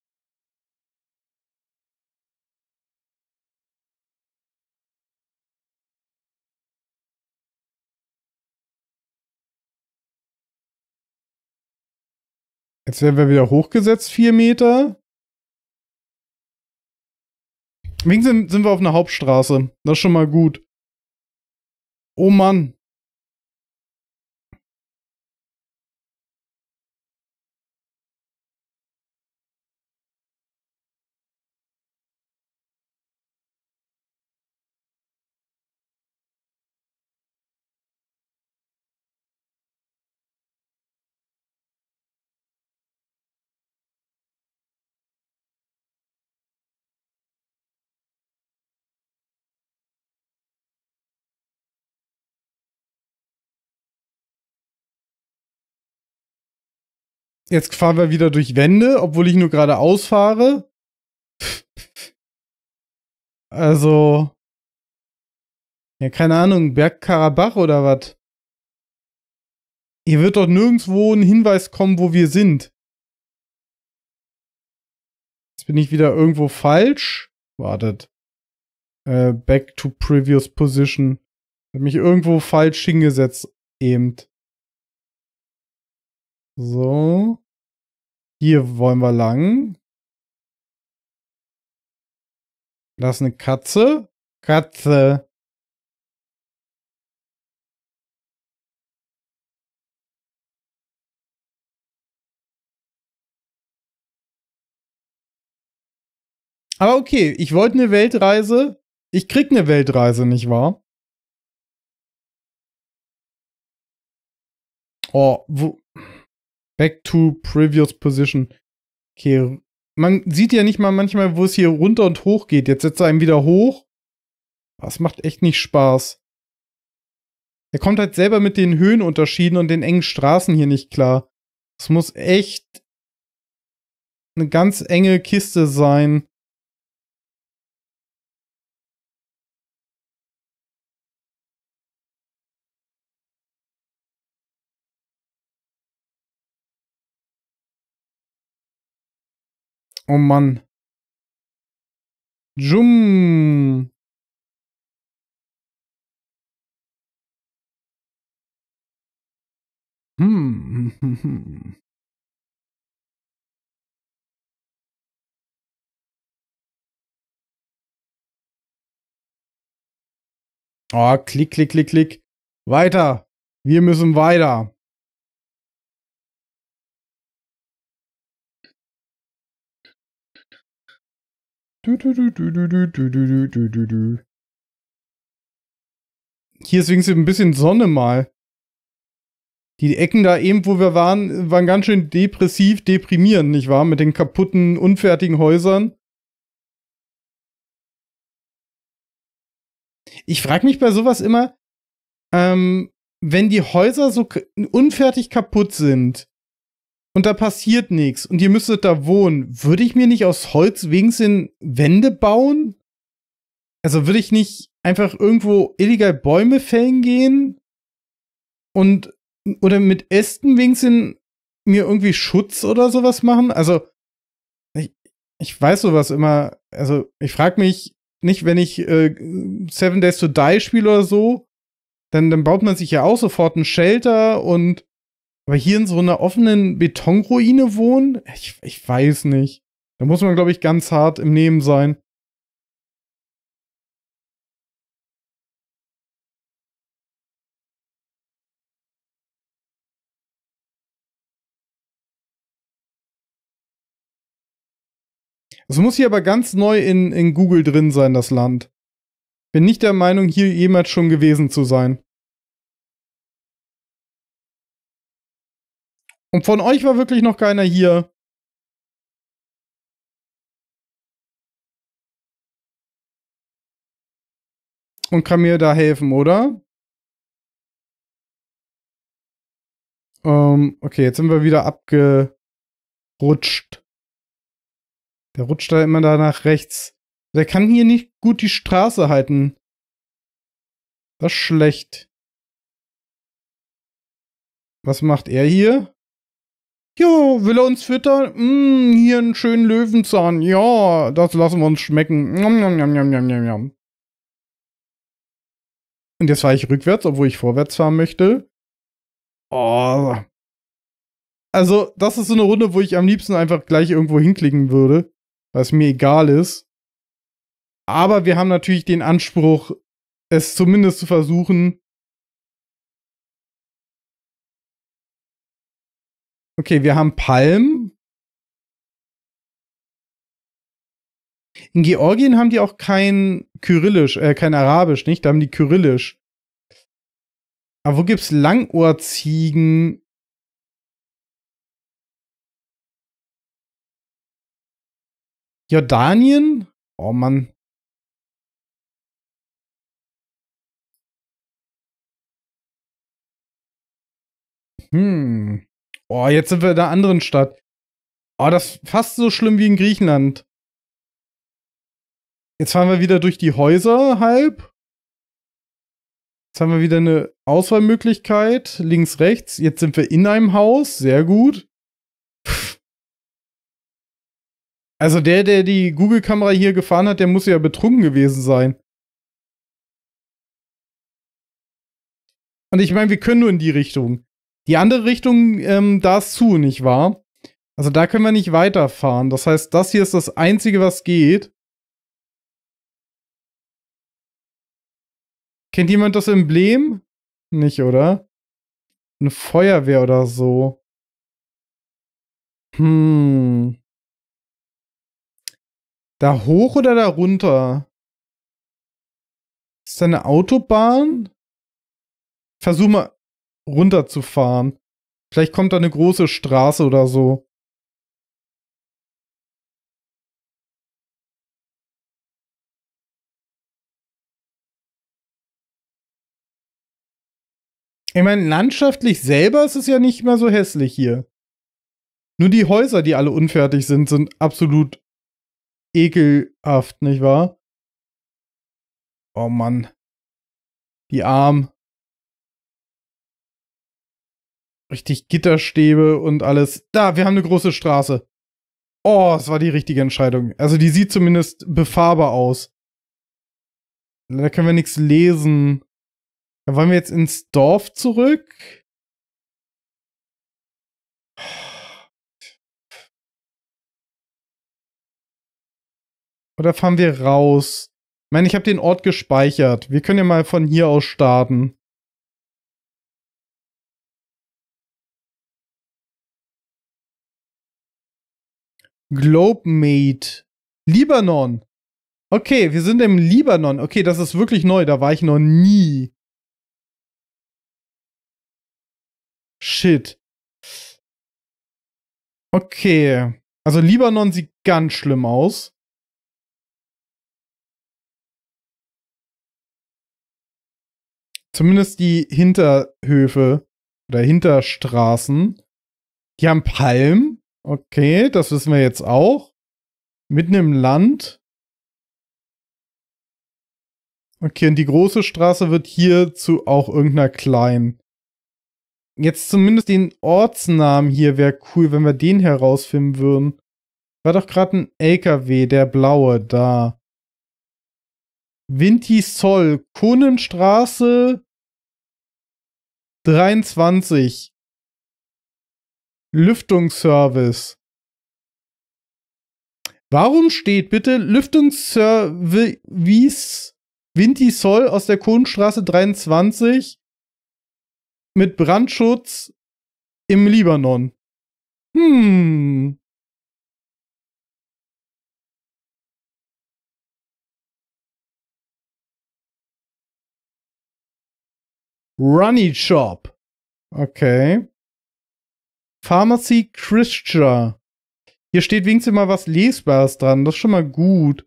Jetzt werden wir wieder hochgesetzt, vier Meter. Wenigstens sind wir auf einer Hauptstraße. Das ist schon mal gut. Oh Mann. Jetzt fahren wir wieder durch Wände, obwohl ich nur gerade ausfahre. Also. Ja, keine Ahnung, Bergkarabach oder was? Hier wird doch nirgendwo ein Hinweis kommen, wo wir sind. Jetzt bin ich wieder irgendwo falsch. Wartet. Äh, back to previous position. Hab mich irgendwo falsch hingesetzt eben. So. Hier wollen wir lang. Das ist eine Katze. Katze. Aber okay, ich wollte eine Weltreise. Ich krieg eine Weltreise, nicht wahr? Oh, wo, Back to previous position. Okay. Man sieht ja nicht mal manchmal, wo es hier runter und hoch geht. Jetzt setzt er einen wieder hoch. Das macht echt nicht Spaß. Er kommt halt selber mit den Höhenunterschieden und den engen Straßen hier nicht klar. Es muss echt eine ganz enge Kiste sein. Oh Mann. Jum. Hm. Oh, klick, klick, klick, klick. Weiter. Wir müssen weiter. Hier ist wenigstens ein bisschen Sonne mal. Die Ecken da eben, wo wir waren, waren ganz schön depressiv, deprimierend, nicht wahr? Mit den kaputten, unfertigen Häusern. Ich frage mich bei sowas immer, ähm, wenn die Häuser so unfertig kaputt sind, und da passiert nichts und ihr müsstet da wohnen, würde ich mir nicht aus Holz wenigstens Wände bauen? Also würde ich nicht einfach irgendwo illegal Bäume fällen gehen und oder mit Ästen wenigstens mir irgendwie Schutz oder sowas machen? Also ich, ich weiß sowas immer, also ich frage mich nicht, wenn ich äh, Seven Days to Die spiele oder so, dann, dann baut man sich ja auch sofort ein Shelter und aber hier in so einer offenen Betonruine wohnen? Ich, ich weiß nicht. Da muss man, glaube ich, ganz hart im Nehmen sein. Es muss hier aber ganz neu in, in Google drin sein, das Land. Bin nicht der Meinung, hier jemals schon gewesen zu sein. Und von euch war wirklich noch keiner hier. Und kann mir da helfen, oder? Ähm, okay, jetzt sind wir wieder abgerutscht. Der rutscht da immer da nach rechts. Der kann hier nicht gut die Straße halten. Das ist schlecht. Was macht er hier? Jo, will er uns füttern? Mm, hier einen schönen Löwenzahn. Ja, das lassen wir uns schmecken. Nom, nom, nom, nom, nom, nom, nom. Und jetzt fahre ich rückwärts, obwohl ich vorwärts fahren möchte. Oh. Also, das ist so eine Runde, wo ich am liebsten einfach gleich irgendwo hinklicken würde, weil es mir egal ist. Aber wir haben natürlich den Anspruch, es zumindest zu versuchen, Okay, wir haben Palm. In Georgien haben die auch kein Kyrillisch, äh, kein Arabisch, nicht? Da haben die Kyrillisch. Aber wo gibt's Langohrziegen? Jordanien? Oh Mann. Hm. Oh, jetzt sind wir in einer anderen Stadt. Oh, das ist fast so schlimm wie in Griechenland. Jetzt fahren wir wieder durch die Häuser halb. Jetzt haben wir wieder eine Auswahlmöglichkeit. Links, rechts. Jetzt sind wir in einem Haus. Sehr gut. Also der, der die Google-Kamera hier gefahren hat, der muss ja betrunken gewesen sein. Und ich meine, wir können nur in die Richtung. Die andere Richtung, ähm, da ist zu, nicht wahr? Also da können wir nicht weiterfahren. Das heißt, das hier ist das Einzige, was geht. Kennt jemand das Emblem? Nicht, oder? Eine Feuerwehr oder so. Hm. Da hoch oder da runter? Ist da eine Autobahn? Versuch mal runterzufahren. Vielleicht kommt da eine große Straße oder so. Ich meine, landschaftlich selber ist es ja nicht mehr so hässlich hier. Nur die Häuser, die alle unfertig sind, sind absolut ekelhaft, nicht wahr? Oh Mann. Die Arm. richtig Gitterstäbe und alles. Da, wir haben eine große Straße. Oh, es war die richtige Entscheidung. Also die sieht zumindest befahrbar aus. Da können wir nichts lesen. Da wollen wir jetzt ins Dorf zurück? Oder fahren wir raus? Ich meine, ich habe den Ort gespeichert. Wir können ja mal von hier aus starten. Globemate. Libanon. Okay, wir sind im Libanon. Okay, das ist wirklich neu. Da war ich noch nie. Shit. Okay. Also Libanon sieht ganz schlimm aus. Zumindest die Hinterhöfe oder Hinterstraßen. Die haben Palmen. Okay, das wissen wir jetzt auch. Mitten im Land. Okay, und die große Straße wird hier zu auch irgendeiner kleinen. Jetzt zumindest den Ortsnamen hier wäre cool, wenn wir den herausfinden würden. War doch gerade ein LKW, der blaue, da. Vintisol, Kohnenstraße 23. Lüftungsservice. Warum steht bitte Lüftungsservice Wintisol aus der Kohlenstraße 23 mit Brandschutz im Libanon? Hm. Runny Shop. Okay. Pharmacy Christia. Hier steht wenigstens immer was Lesbares dran. Das ist schon mal gut.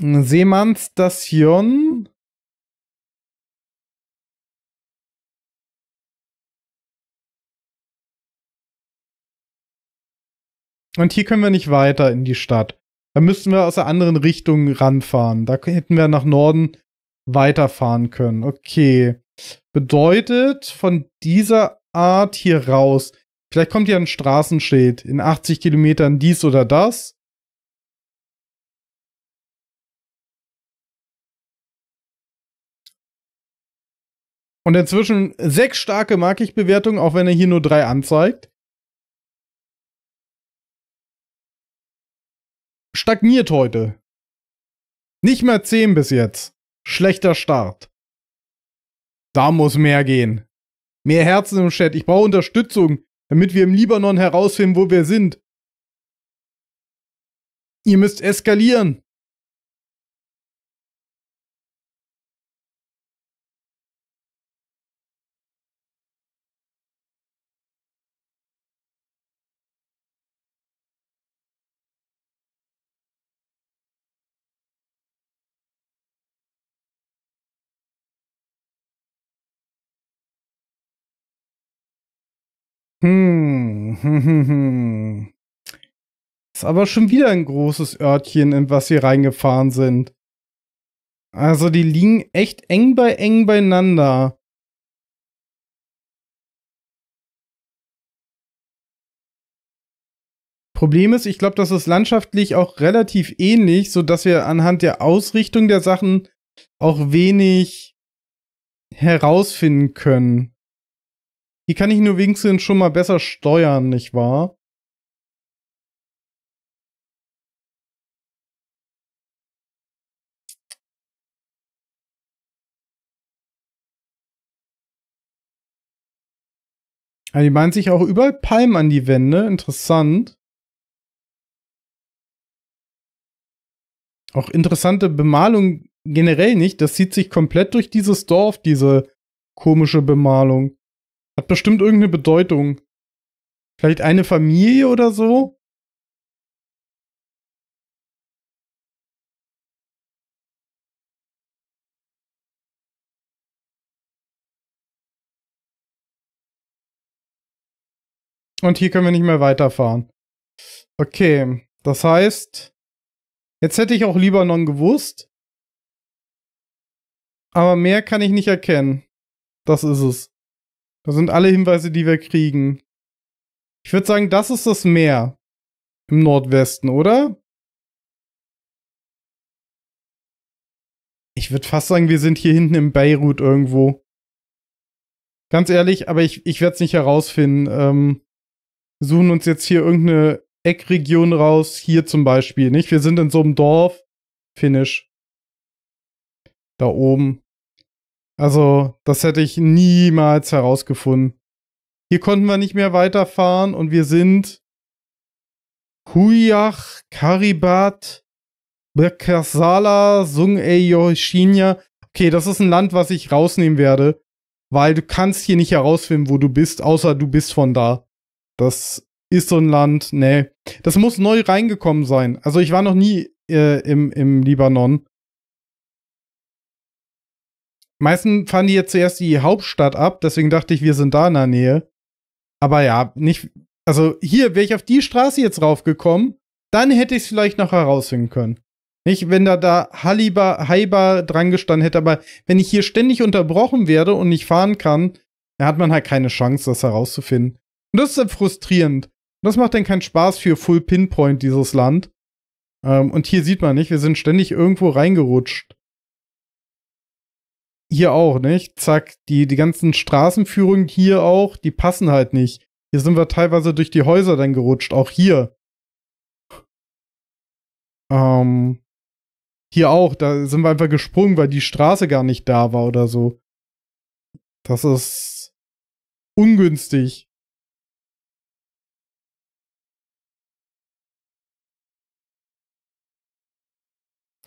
Seemannstation. Und hier können wir nicht weiter in die Stadt. Da müssten wir aus der anderen Richtung ranfahren. Da hätten wir nach Norden weiterfahren können. Okay. Bedeutet, von dieser Art hier raus. Vielleicht kommt hier ein Straßenschild in 80 Kilometern dies oder das. Und inzwischen sechs starke mag ich Bewertungen, auch wenn er hier nur drei anzeigt. Stagniert heute. Nicht mehr zehn bis jetzt. Schlechter Start. Da muss mehr gehen. Mehr Herzen im Chat. Ich brauche Unterstützung, damit wir im Libanon herausfinden, wo wir sind. Ihr müsst eskalieren. Hm, hm, hm. Ist aber schon wieder ein großes Örtchen, in was wir reingefahren sind. Also die liegen echt eng bei eng beieinander. Problem ist, ich glaube, das ist landschaftlich auch relativ ähnlich, sodass wir anhand der Ausrichtung der Sachen auch wenig herausfinden können. Die kann ich nur wenigstens schon mal besser steuern, nicht wahr? Also die meint sich auch überall Palmen an die Wände. Interessant. Auch interessante Bemalung generell nicht. Das zieht sich komplett durch dieses Dorf, diese komische Bemalung. Hat bestimmt irgendeine Bedeutung. Vielleicht eine Familie oder so? Und hier können wir nicht mehr weiterfahren. Okay, das heißt, jetzt hätte ich auch Libanon gewusst. Aber mehr kann ich nicht erkennen. Das ist es. Das sind alle Hinweise, die wir kriegen. Ich würde sagen, das ist das Meer im Nordwesten, oder? Ich würde fast sagen, wir sind hier hinten im Beirut irgendwo. Ganz ehrlich, aber ich, ich werde es nicht herausfinden. Ähm, wir suchen uns jetzt hier irgendeine Eckregion raus. Hier zum Beispiel, nicht? Wir sind in so einem Dorf. Finish. Da oben. Also, das hätte ich niemals herausgefunden. Hier konnten wir nicht mehr weiterfahren und wir sind Huyach, Karibat, Bekarsala, Sungeyoshinya. Okay, das ist ein Land, was ich rausnehmen werde, weil du kannst hier nicht herausfinden, wo du bist, außer du bist von da. Das ist so ein Land, nee. Das muss neu reingekommen sein. Also ich war noch nie äh, im, im Libanon meistens fahren die jetzt zuerst die Hauptstadt ab, deswegen dachte ich, wir sind da in der Nähe. Aber ja, nicht. Also hier wäre ich auf die Straße jetzt raufgekommen, dann hätte ich es vielleicht noch herausfinden können. Nicht, wenn da da Haliba, Haiba dran gestanden hätte, aber wenn ich hier ständig unterbrochen werde und nicht fahren kann, dann hat man halt keine Chance, das herauszufinden. Und das ist dann frustrierend. das macht dann keinen Spaß für Full Pinpoint, dieses Land. Ähm, und hier sieht man nicht, wir sind ständig irgendwo reingerutscht hier auch, nicht? Zack, die, die ganzen Straßenführungen hier auch, die passen halt nicht. Hier sind wir teilweise durch die Häuser dann gerutscht, auch hier. Ähm, hier auch, da sind wir einfach gesprungen, weil die Straße gar nicht da war oder so. Das ist ungünstig.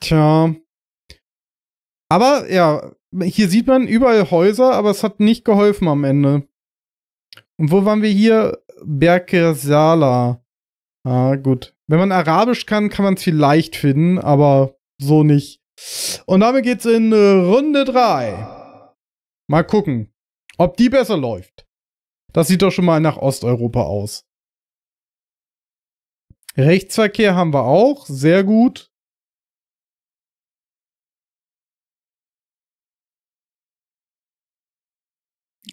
Tja. Aber ja, hier sieht man überall Häuser, aber es hat nicht geholfen am Ende. Und wo waren wir hier? Berkesala. Ah, gut. Wenn man Arabisch kann, kann man es vielleicht finden, aber so nicht. Und damit geht's in äh, Runde 3. Mal gucken, ob die besser läuft. Das sieht doch schon mal nach Osteuropa aus. Rechtsverkehr haben wir auch, sehr gut.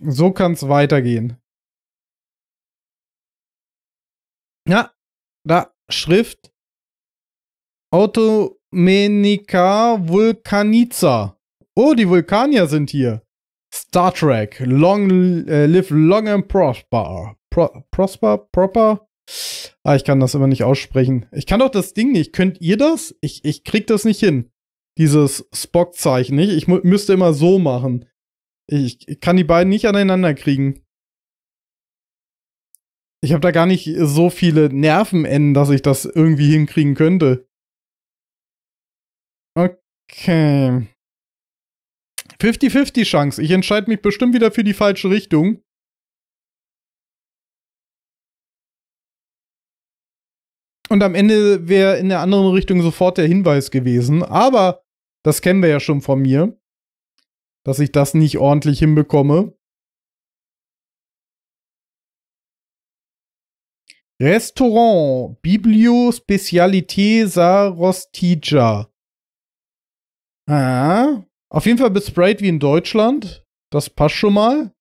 So kann es weitergehen. Ja, da, Schrift. Automenica vulcanica. Oh, die Vulkanier sind hier. Star Trek. Long, äh, live long and prosper. Pro, prosper, proper. Ah, ich kann das immer nicht aussprechen. Ich kann doch das Ding nicht. Könnt ihr das? Ich, ich krieg das nicht hin. Dieses Spock-Zeichen nicht. Ich müsste immer so machen. Ich, ich kann die beiden nicht aneinander kriegen. Ich habe da gar nicht so viele Nervenenden, dass ich das irgendwie hinkriegen könnte. Okay. 50-50 Chance. Ich entscheide mich bestimmt wieder für die falsche Richtung. Und am Ende wäre in der anderen Richtung sofort der Hinweis gewesen. Aber das kennen wir ja schon von mir dass ich das nicht ordentlich hinbekomme. Restaurant Biblio Specialité Sarostija. Ah, auf jeden Fall besprayt wie in Deutschland. Das passt schon mal.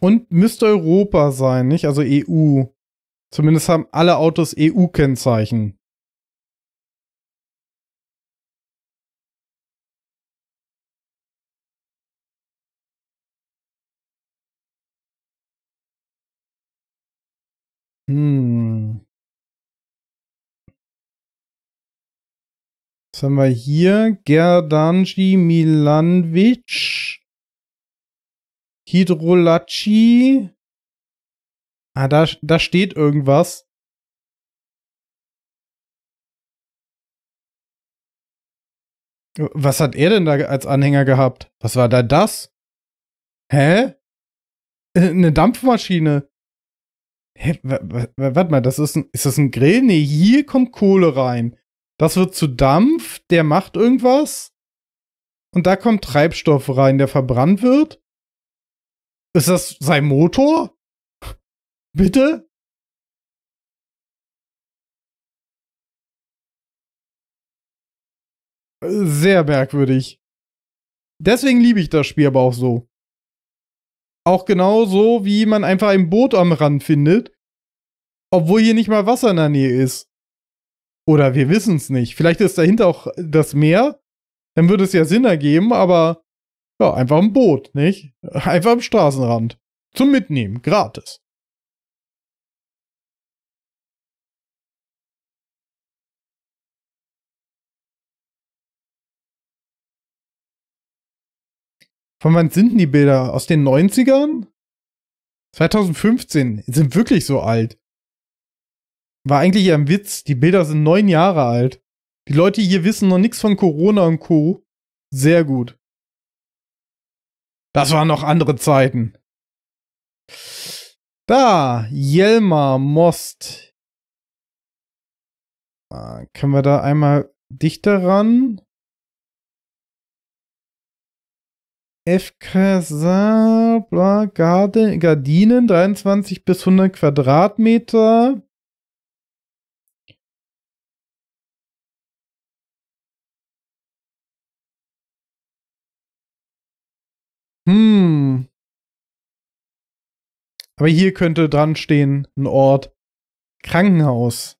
Und müsste Europa sein, nicht? Also EU. Zumindest haben alle Autos EU-Kennzeichen. Hm. Was haben wir hier? Gerdanji Milanvic. Hydrolachi. Ah, da, da steht irgendwas. Was hat er denn da als Anhänger gehabt? Was war da das? Hä? Äh, eine Dampfmaschine. Hä, warte mal, das ist ein, ist das ein Grill? Nee, hier kommt Kohle rein. Das wird zu Dampf, der macht irgendwas. Und da kommt Treibstoff rein, der verbrannt wird. Ist das sein Motor? Bitte? Sehr merkwürdig. Deswegen liebe ich das Spiel aber auch so. Auch genauso, wie man einfach ein Boot am Rand findet, obwohl hier nicht mal Wasser in der Nähe ist. Oder wir wissen es nicht. Vielleicht ist dahinter auch das Meer. Dann würde es ja Sinn ergeben, aber ja, einfach ein Boot, nicht? Einfach am Straßenrand. Zum Mitnehmen, gratis. Von wann sind denn die Bilder? Aus den 90ern? 2015. Sind wirklich so alt. War eigentlich ja ein Witz. Die Bilder sind neun Jahre alt. Die Leute hier wissen noch nichts von Corona und Co. Sehr gut. Das waren noch andere Zeiten. Da, Jelmar Most. Ah, können wir da einmal dichter ran? FKSA, Gardinen, 23 bis 100 Quadratmeter. Aber hier könnte dran stehen, ein Ort Krankenhaus.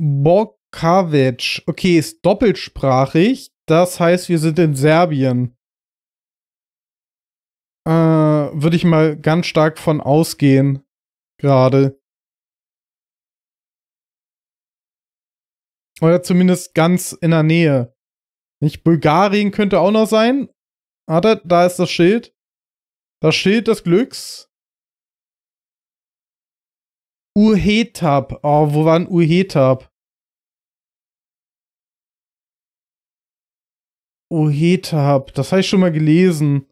Bokavec. Okay, ist doppelsprachig. Das heißt, wir sind in Serbien. Äh, würde ich mal ganz stark von ausgehen. Gerade. Oder zumindest ganz in der Nähe. Nicht Bulgarien könnte auch noch sein. Warte, da ist das Schild. Da steht das Glücks. Urhetab. Oh, wo war ein Urhetab? Urhetab. Das habe ich schon mal gelesen.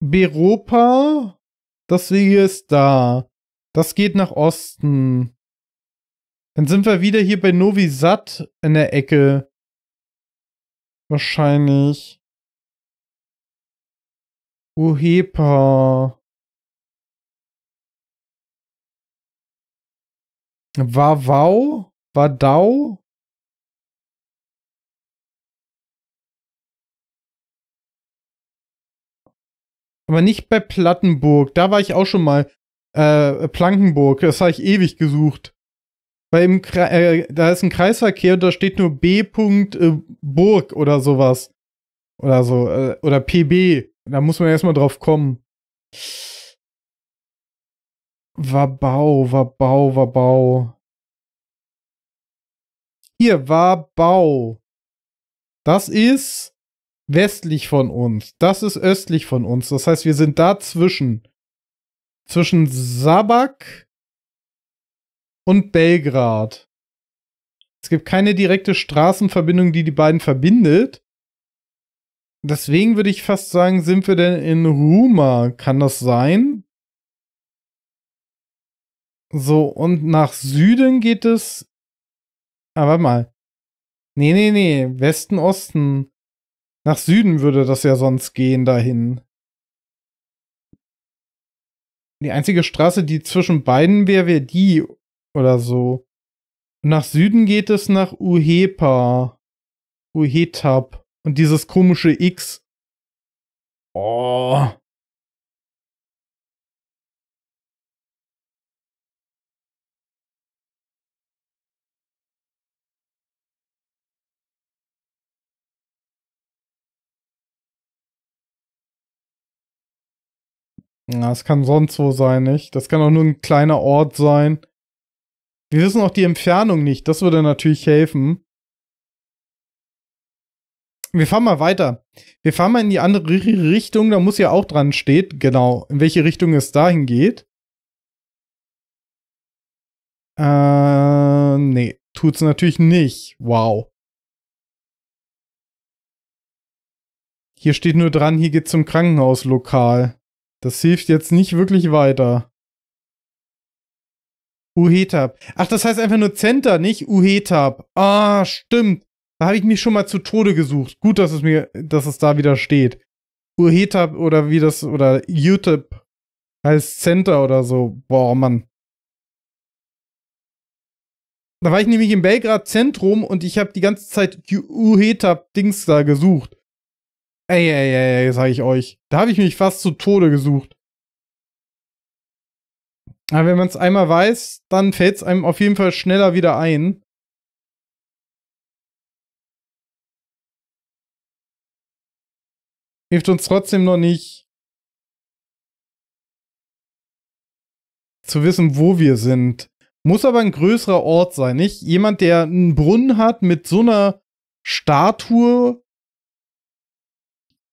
Beropa. Das Wege ist da. Das geht nach Osten. Dann sind wir wieder hier bei Novi Sat in der Ecke. Wahrscheinlich. Uhepa. Oh, Wawau? Wadau? Aber nicht bei Plattenburg. Da war ich auch schon mal. Äh, Plankenburg. Das habe ich ewig gesucht. Weil im äh, da ist ein Kreisverkehr und da steht nur B. Äh, Burg oder sowas. Oder so. Äh, oder PB. Da muss man erstmal drauf kommen. Wabau, Wabau, Wabau. Hier, Wabau. Das ist westlich von uns. Das ist östlich von uns. Das heißt, wir sind dazwischen. Zwischen Sabak und Belgrad. Es gibt keine direkte Straßenverbindung, die die beiden verbindet. Deswegen würde ich fast sagen, sind wir denn in Ruma? Kann das sein? So, und nach Süden geht es. Aber ah, mal. Nee, nee, nee. Westen, Osten. Nach Süden würde das ja sonst gehen dahin. Die einzige Straße, die zwischen beiden wäre, wäre die oder so. nach Süden geht es nach Uhepa. Uhetap. Und dieses komische X. Oh. Ja, es kann sonst wo sein, nicht? Das kann auch nur ein kleiner Ort sein. Wir wissen auch die Entfernung nicht. Das würde natürlich helfen. Wir fahren mal weiter. Wir fahren mal in die andere Richtung. Da muss ja auch dran steht, genau, in welche Richtung es dahin geht. Äh, nee, tut's natürlich nicht. Wow. Hier steht nur dran, hier geht's zum Krankenhauslokal. Das hilft jetzt nicht wirklich weiter. Uhetab. Ach, das heißt einfach nur Center, nicht Uhetab. Ah, stimmt. Da habe ich mich schon mal zu Tode gesucht. Gut, dass es mir, dass es da wieder steht. Uhetab oder wie das, oder YouTube heißt Center oder so. Boah, Mann. Da war ich nämlich im Belgrad Zentrum und ich habe die ganze Zeit Uhetab-Dings da gesucht. Ey, ey, ey, ey, sag ich euch. Da habe ich mich fast zu Tode gesucht. Aber wenn man es einmal weiß, dann fällt es einem auf jeden Fall schneller wieder ein. Hilft uns trotzdem noch nicht zu wissen, wo wir sind. Muss aber ein größerer Ort sein, nicht? Jemand, der einen Brunnen hat mit so einer Statue,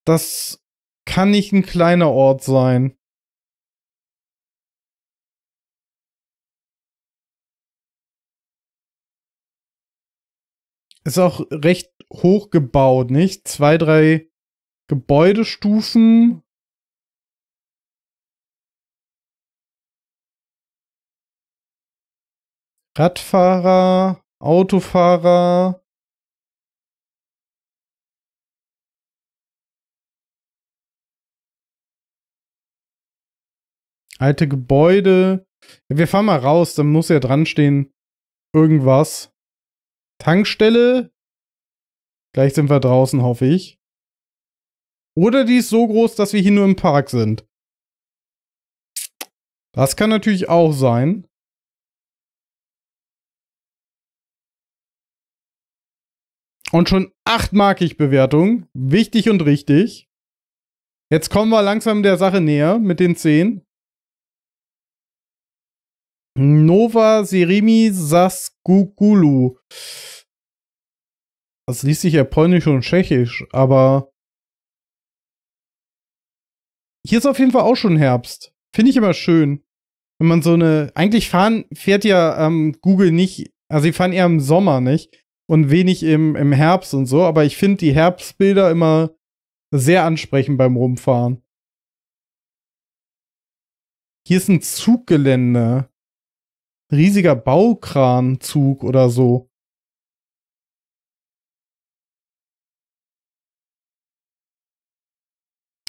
das kann nicht ein kleiner Ort sein. ist auch recht hoch gebaut, nicht? Zwei, drei Gebäudestufen. Radfahrer, Autofahrer. Alte Gebäude. Ja, wir fahren mal raus, dann muss ja dran stehen irgendwas. Tankstelle. Gleich sind wir draußen, hoffe ich. Oder die ist so groß, dass wir hier nur im Park sind. Das kann natürlich auch sein. Und schon 8 mag ich Bewertung. Wichtig und richtig. Jetzt kommen wir langsam der Sache näher mit den 10. Nova Serimi Saskugulu. Das liest sich ja polnisch und tschechisch, aber hier ist auf jeden Fall auch schon Herbst. Finde ich immer schön. Wenn man so eine. Eigentlich fahren, fährt ja ähm, Google nicht. Also sie fahren eher im Sommer, nicht? Und wenig im, im Herbst und so, aber ich finde die Herbstbilder immer sehr ansprechend beim Rumfahren. Hier ist ein Zuggelände. Riesiger Baukranzug oder so.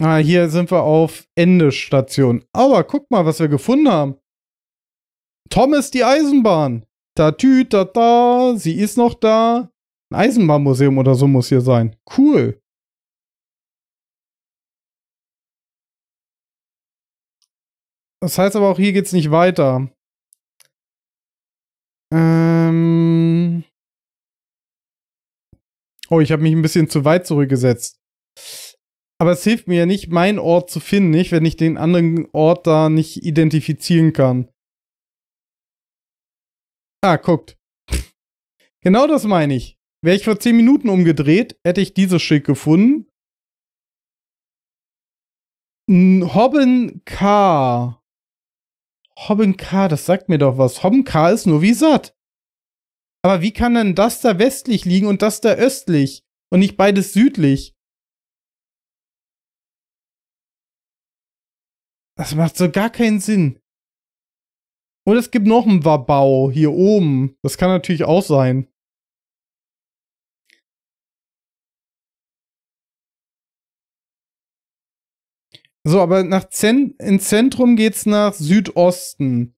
Ah, hier sind wir auf Endestation. Aua, guck mal, was wir gefunden haben. Thomas die Eisenbahn. Da tü, da, da, sie ist noch da. Ein Eisenbahnmuseum oder so muss hier sein. Cool. Das heißt aber auch, hier geht's nicht weiter. Ähm. Oh, ich habe mich ein bisschen zu weit zurückgesetzt. Aber es hilft mir ja nicht, meinen Ort zu finden, nicht, wenn ich den anderen Ort da nicht identifizieren kann. Ah, guckt. Genau das meine ich. Wäre ich vor 10 Minuten umgedreht, hätte ich dieses Schild gefunden. Hobben K. Hobben K, das sagt mir doch was. Hobben K ist nur wie satt. Aber wie kann denn das da westlich liegen und das da östlich und nicht beides südlich? Das macht so gar keinen Sinn. Oder es gibt noch einen Wabau hier oben. Das kann natürlich auch sein. So, aber nach Zen ins Zentrum geht's nach Südosten.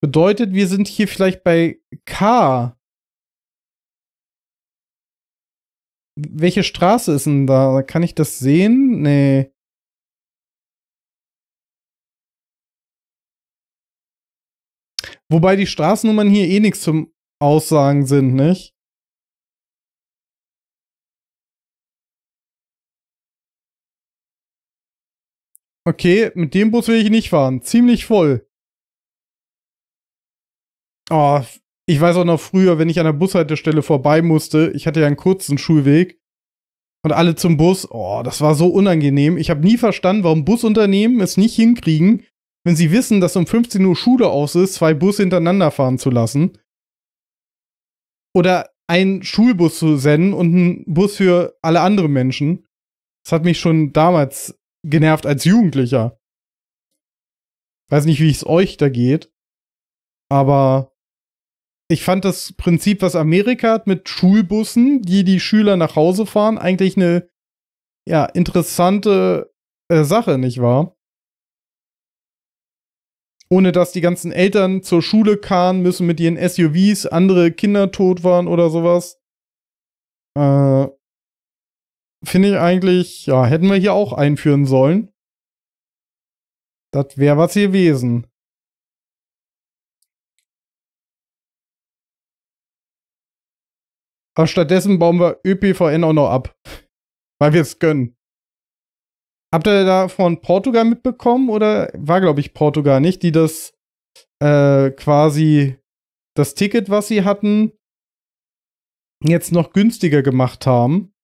Bedeutet, wir sind hier vielleicht bei K. Welche Straße ist denn da? Kann ich das sehen? Nee. Wobei die Straßennummern hier eh nichts zum Aussagen sind, nicht? Okay, mit dem Bus will ich nicht fahren. Ziemlich voll. Oh, ich weiß auch noch früher, wenn ich an der Bushaltestelle vorbei musste, ich hatte ja einen kurzen Schulweg und alle zum Bus. Oh, das war so unangenehm. Ich habe nie verstanden, warum Busunternehmen es nicht hinkriegen, wenn sie wissen, dass um 15 Uhr Schule aus ist, zwei Busse hintereinander fahren zu lassen. Oder einen Schulbus zu senden und einen Bus für alle anderen Menschen. Das hat mich schon damals genervt als Jugendlicher. Weiß nicht, wie es euch da geht, aber ich fand das Prinzip, was Amerika hat mit Schulbussen, die die Schüler nach Hause fahren, eigentlich eine ja, interessante äh, Sache, nicht wahr? ohne dass die ganzen Eltern zur Schule kamen müssen mit ihren SUVs, andere Kinder tot waren oder sowas. Äh, Finde ich eigentlich, ja, hätten wir hier auch einführen sollen. Das wäre was gewesen. Aber stattdessen bauen wir ÖPVN auch noch ab. Weil wir es gönnen. Habt ihr da von Portugal mitbekommen oder war, glaube ich, Portugal nicht, die das äh, quasi das Ticket, was sie hatten, jetzt noch günstiger gemacht haben?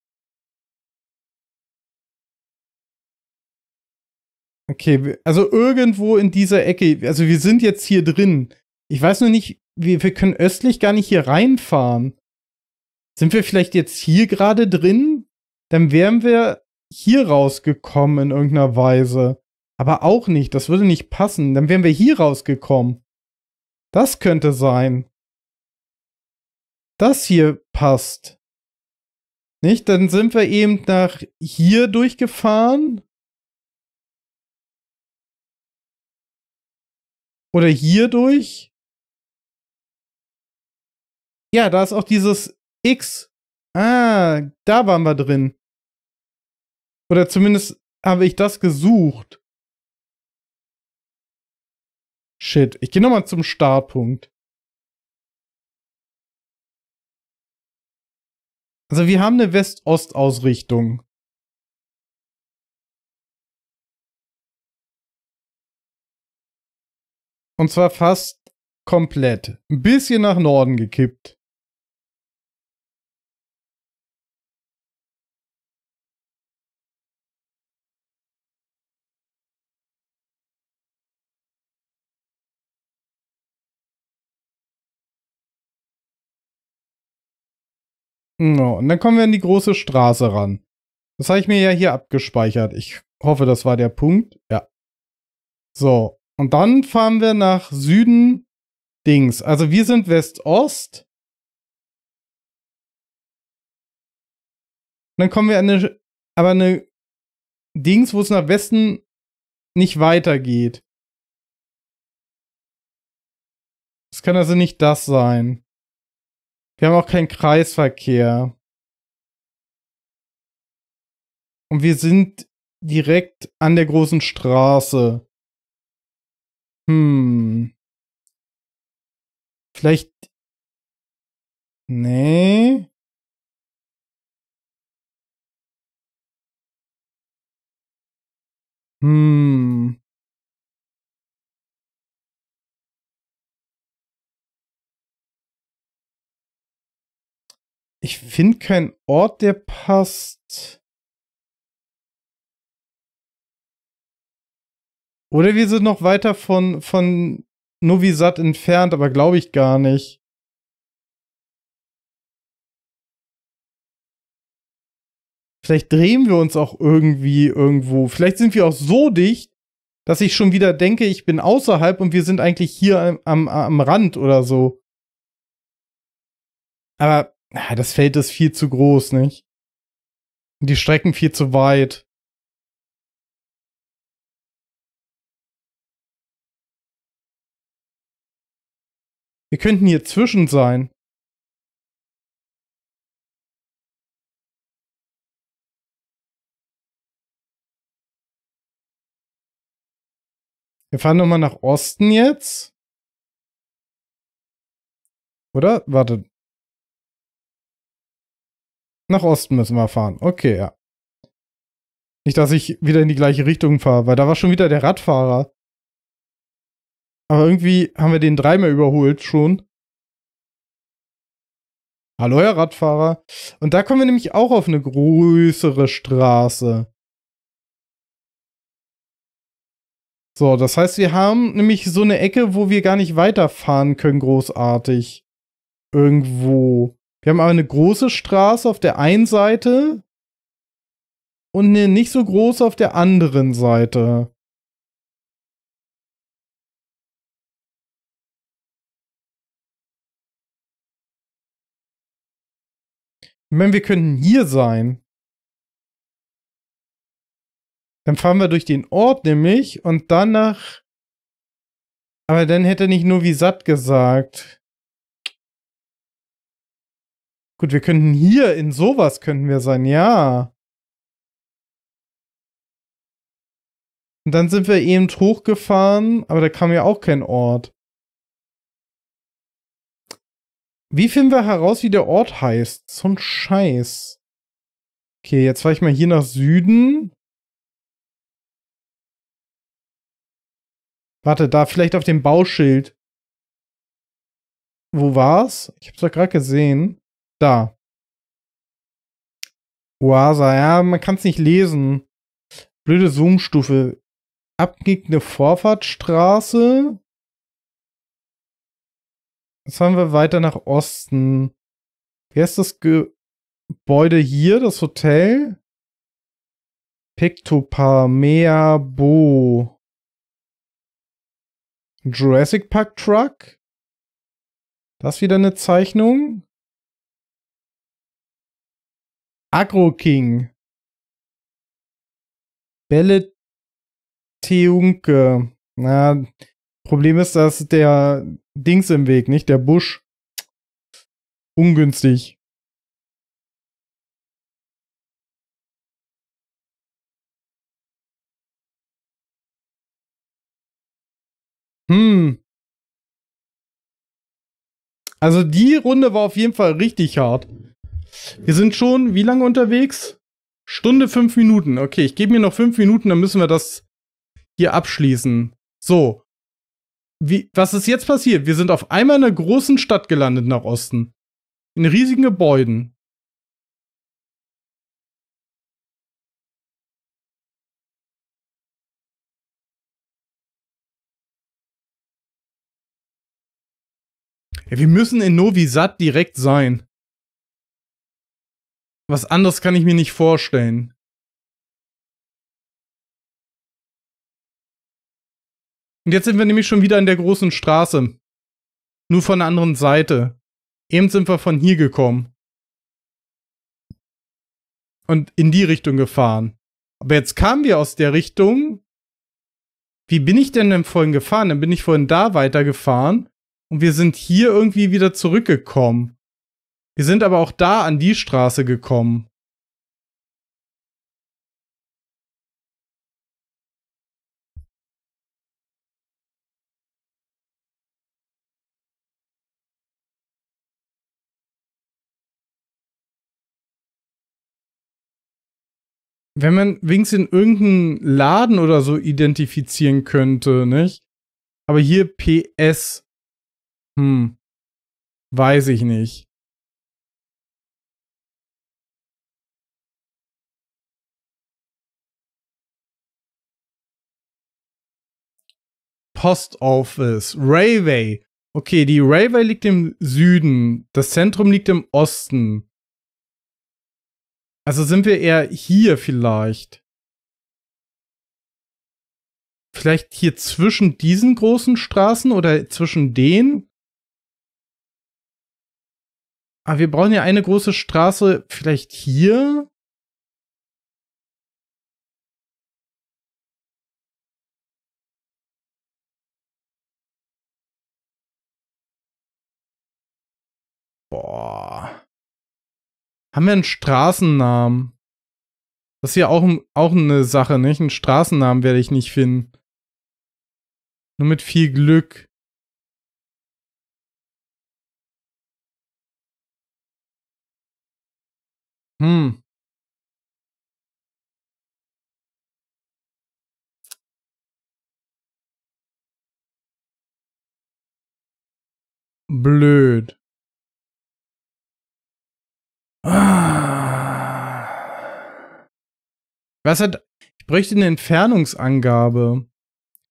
Okay, also irgendwo in dieser Ecke, also wir sind jetzt hier drin. Ich weiß nur nicht, wir, wir können östlich gar nicht hier reinfahren. Sind wir vielleicht jetzt hier gerade drin? Dann wären wir hier rausgekommen in irgendeiner Weise. Aber auch nicht, das würde nicht passen, dann wären wir hier rausgekommen. Das könnte sein. Das hier passt. Nicht? Dann sind wir eben nach hier durchgefahren. Oder hier durch. Ja, da ist auch dieses X. Ah, da waren wir drin. Oder zumindest habe ich das gesucht. Shit, ich gehe nochmal zum Startpunkt. Also wir haben eine West-Ost-Ausrichtung. Und zwar fast komplett. Ein bisschen nach Norden gekippt. No, und dann kommen wir an die große Straße ran. Das habe ich mir ja hier abgespeichert. Ich hoffe, das war der Punkt. Ja. So, und dann fahren wir nach Süden Dings. Also wir sind West-Ost. dann kommen wir an eine, aber eine Dings, wo es nach Westen nicht weitergeht. Das kann also nicht das sein. Wir haben auch keinen Kreisverkehr. Und wir sind direkt an der großen Straße. Hm. Vielleicht. Nee. Hm. Ich finde keinen Ort, der passt. Oder wir sind noch weiter von, von Novi Sad entfernt, aber glaube ich gar nicht. Vielleicht drehen wir uns auch irgendwie irgendwo. Vielleicht sind wir auch so dicht, dass ich schon wieder denke, ich bin außerhalb und wir sind eigentlich hier am, am, am Rand oder so. Aber das Feld ist viel zu groß, nicht? Und die Strecken viel zu weit. Wir könnten hier zwischen sein. Wir fahren nochmal nach Osten jetzt. Oder? Warte. Nach Osten müssen wir fahren. Okay, ja. Nicht, dass ich wieder in die gleiche Richtung fahre, weil da war schon wieder der Radfahrer. Aber irgendwie haben wir den dreimal überholt schon. Hallo, Herr Radfahrer. Und da kommen wir nämlich auch auf eine größere Straße. So, das heißt, wir haben nämlich so eine Ecke, wo wir gar nicht weiterfahren können, großartig. Irgendwo. Wir haben aber eine große Straße auf der einen Seite und eine nicht so große auf der anderen Seite. Ich meine, wir könnten hier sein. Dann fahren wir durch den Ort nämlich und danach. Aber dann hätte er nicht nur wie satt gesagt. Gut, wir könnten hier in sowas könnten wir sein, ja. Und dann sind wir eben hochgefahren, aber da kam ja auch kein Ort. Wie finden wir heraus, wie der Ort heißt? So ein Scheiß. Okay, jetzt fahre ich mal hier nach Süden. Warte, da vielleicht auf dem Bauschild. Wo war's? Ich hab's doch gerade gesehen. Da. Oasa, ja, man kann es nicht lesen. Blöde Zoom-Stufe. Abgegne Vorfahrtstraße. Jetzt fahren wir weiter nach Osten. Wer ist das Gebäude hier, das Hotel? Pictopamea Bo. Jurassic Park Truck. Das wieder eine Zeichnung. Agro King. Belle Teunke. Na, Problem ist, dass der Dings im Weg, nicht der Busch. Ungünstig. Hm. Also die Runde war auf jeden Fall richtig hart. Wir sind schon wie lange unterwegs? Stunde fünf Minuten. Okay, ich gebe mir noch fünf Minuten, dann müssen wir das hier abschließen. So. Wie, was ist jetzt passiert? Wir sind auf einmal in einer großen Stadt gelandet nach Osten. In riesigen Gebäuden. Ja, wir müssen in Novi Sad direkt sein. Was anderes kann ich mir nicht vorstellen. Und jetzt sind wir nämlich schon wieder in der großen Straße. Nur von der anderen Seite. Eben sind wir von hier gekommen. Und in die Richtung gefahren. Aber jetzt kamen wir aus der Richtung. Wie bin ich denn denn vorhin gefahren? Dann bin ich vorhin da weitergefahren. Und wir sind hier irgendwie wieder zurückgekommen. Wir sind aber auch da an die Straße gekommen. Wenn man wenigstens in irgendeinen Laden oder so identifizieren könnte, nicht? Aber hier PS. Hm. Weiß ich nicht. Post Office, Railway. Okay, die Railway liegt im Süden, das Zentrum liegt im Osten. Also sind wir eher hier vielleicht. Vielleicht hier zwischen diesen großen Straßen oder zwischen denen? Aber ah, wir brauchen ja eine große Straße vielleicht hier? Boah. Haben wir einen Straßennamen? Das ist ja auch, auch eine Sache, nicht? Einen Straßennamen werde ich nicht finden. Nur mit viel Glück. Hm. Blöd. Was hat. Ich bräuchte eine Entfernungsangabe.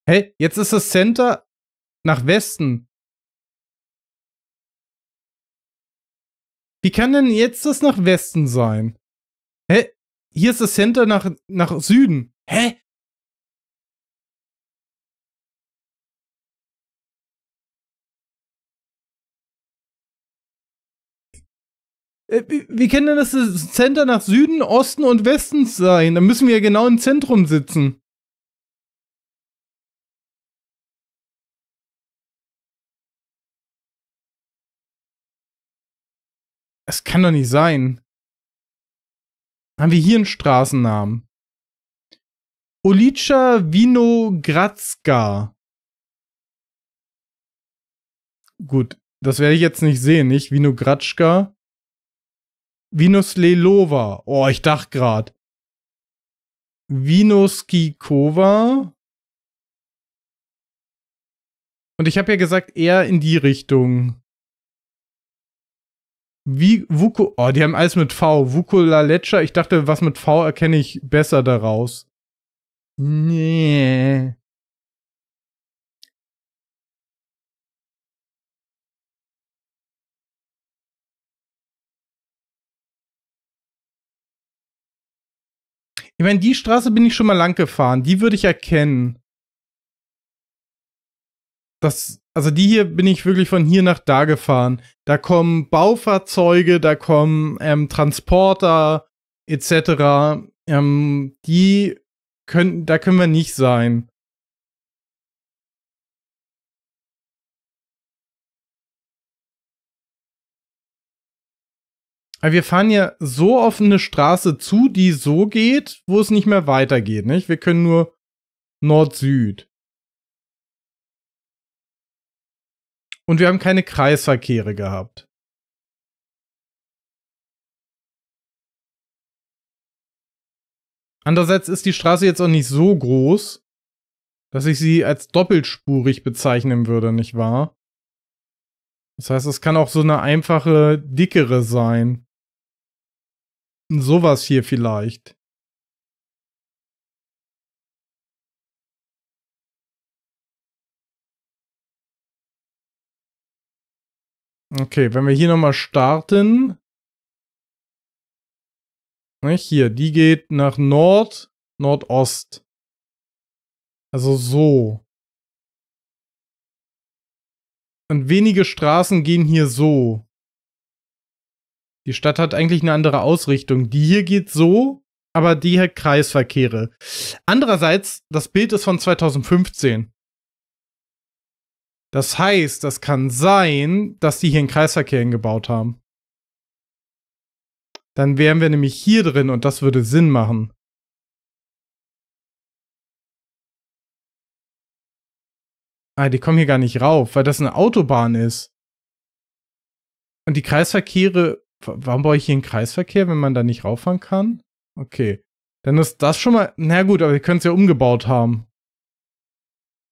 Hey, jetzt ist das Center nach Westen. Wie kann denn jetzt das nach Westen sein? Hä? Hier ist das Center nach, nach Süden. Hä? Äh, wie kann denn das Center nach Süden, Osten und Westen sein? Da müssen wir ja genau im Zentrum sitzen. Das kann doch nicht sein. Haben wir hier einen Straßennamen? Olica Vinogradska. Gut, das werde ich jetzt nicht sehen, nicht? Vinogradska. Lelova. Oh, ich dachte gerade. Kikova. Und ich habe ja gesagt, eher in die Richtung. Wie Vuko. Oh, die haben alles mit V. Vukulaletscha. Ich dachte, was mit V erkenne ich besser daraus. Nee. Ich meine, die Straße bin ich schon mal lang gefahren. Die würde ich erkennen. Das, also die hier bin ich wirklich von hier nach da gefahren. Da kommen Baufahrzeuge, da kommen ähm, Transporter etc. Ähm, die können, da können wir nicht sein. wir fahren ja so auf eine Straße zu, die so geht, wo es nicht mehr weitergeht, nicht? Wir können nur Nord-Süd. Und wir haben keine Kreisverkehre gehabt. Andererseits ist die Straße jetzt auch nicht so groß, dass ich sie als doppelspurig bezeichnen würde, nicht wahr? Das heißt, es kann auch so eine einfache, dickere sein. Sowas hier vielleicht. Okay, wenn wir hier nochmal starten. Nicht? Ne, hier, die geht nach Nord, Nordost. Also so. Und wenige Straßen gehen hier so. Die Stadt hat eigentlich eine andere Ausrichtung. Die hier geht so, aber die hat Kreisverkehre. Andererseits, das Bild ist von 2015. Das heißt, das kann sein, dass die hier einen Kreisverkehr hingebaut haben. Dann wären wir nämlich hier drin und das würde Sinn machen. Ah, die kommen hier gar nicht rauf, weil das eine Autobahn ist. Und die Kreisverkehre Warum baue ich hier einen Kreisverkehr, wenn man da nicht rauffahren kann? Okay. Dann ist das schon mal. Na gut, aber wir können es ja umgebaut haben.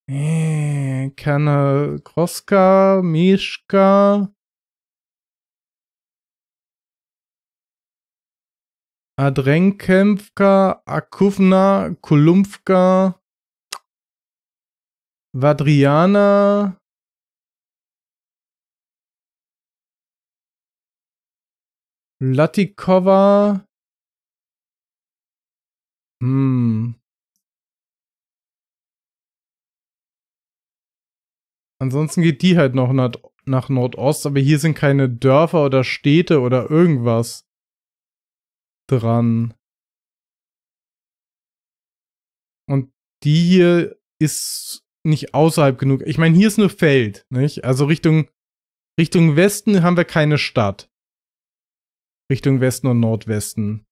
Äh, keine Kroska, Mischka. Adrenkämpfka, Akufna, Kolumpfka, Vadriana, Latikova. Hm. Ansonsten geht die halt noch nach, Nordost, aber hier sind keine Dörfer oder Städte oder irgendwas dran. Und die hier ist nicht außerhalb genug. Ich meine, hier ist nur Feld, nicht? Also Richtung, Richtung Westen haben wir keine Stadt. Richtung Westen und Nordwesten.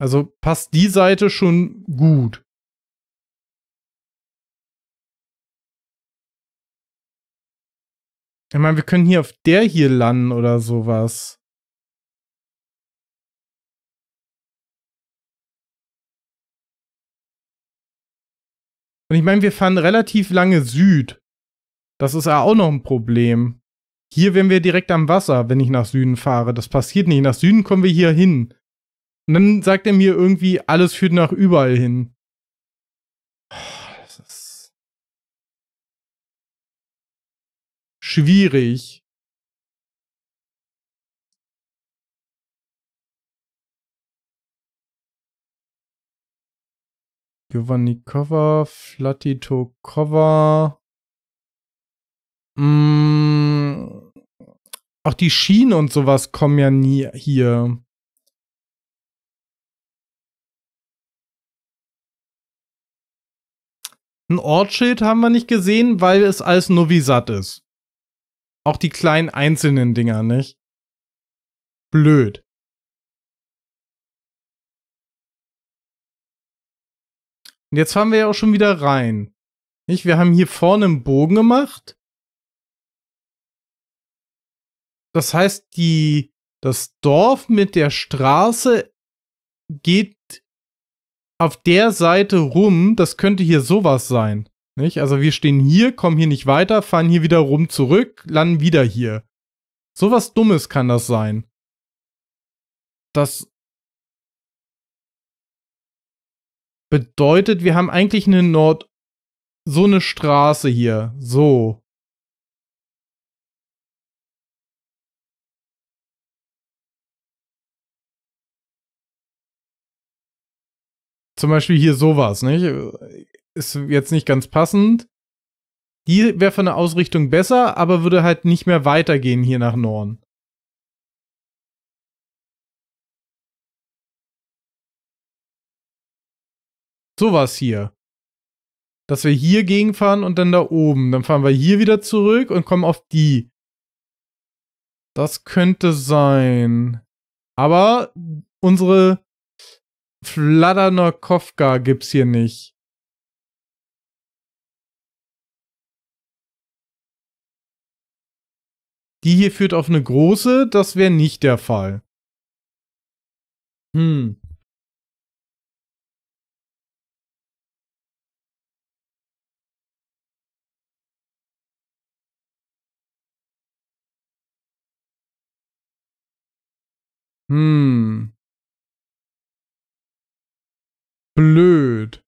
Also passt die Seite schon gut. Ich meine, wir können hier auf der hier landen oder sowas. Und ich meine, wir fahren relativ lange Süd. Das ist ja auch noch ein Problem. Hier wären wir direkt am Wasser, wenn ich nach Süden fahre. Das passiert nicht. Nach Süden kommen wir hier hin. Und dann sagt er mir irgendwie, alles führt nach überall hin. Ah, das ist schwierig. Giovanni Cover, Flatito Cover. Mm. Auch die Schienen und sowas kommen ja nie hier. Ein Ortsschild haben wir nicht gesehen, weil es alles nur wie satt ist. Auch die kleinen einzelnen Dinger nicht. Blöd. Und jetzt fahren wir ja auch schon wieder rein. Nicht? Wir haben hier vorne einen Bogen gemacht. Das heißt, die, das Dorf mit der Straße geht auf der Seite rum. Das könnte hier sowas sein. Nicht? Also wir stehen hier, kommen hier nicht weiter, fahren hier wieder rum zurück, landen wieder hier. Sowas Dummes kann das sein. Das bedeutet, wir haben eigentlich eine Nord... so eine Straße hier. So. zum Beispiel hier sowas, nicht? Ist jetzt nicht ganz passend. Die wäre von der Ausrichtung besser, aber würde halt nicht mehr weitergehen hier nach Norden. Sowas hier. Dass wir hier gegenfahren und dann da oben. Dann fahren wir hier wieder zurück und kommen auf die. Das könnte sein. Aber unsere Fladderner Kofka gibt's hier nicht. Die hier führt auf eine große, das wäre nicht der Fall. Hm. Hm blöd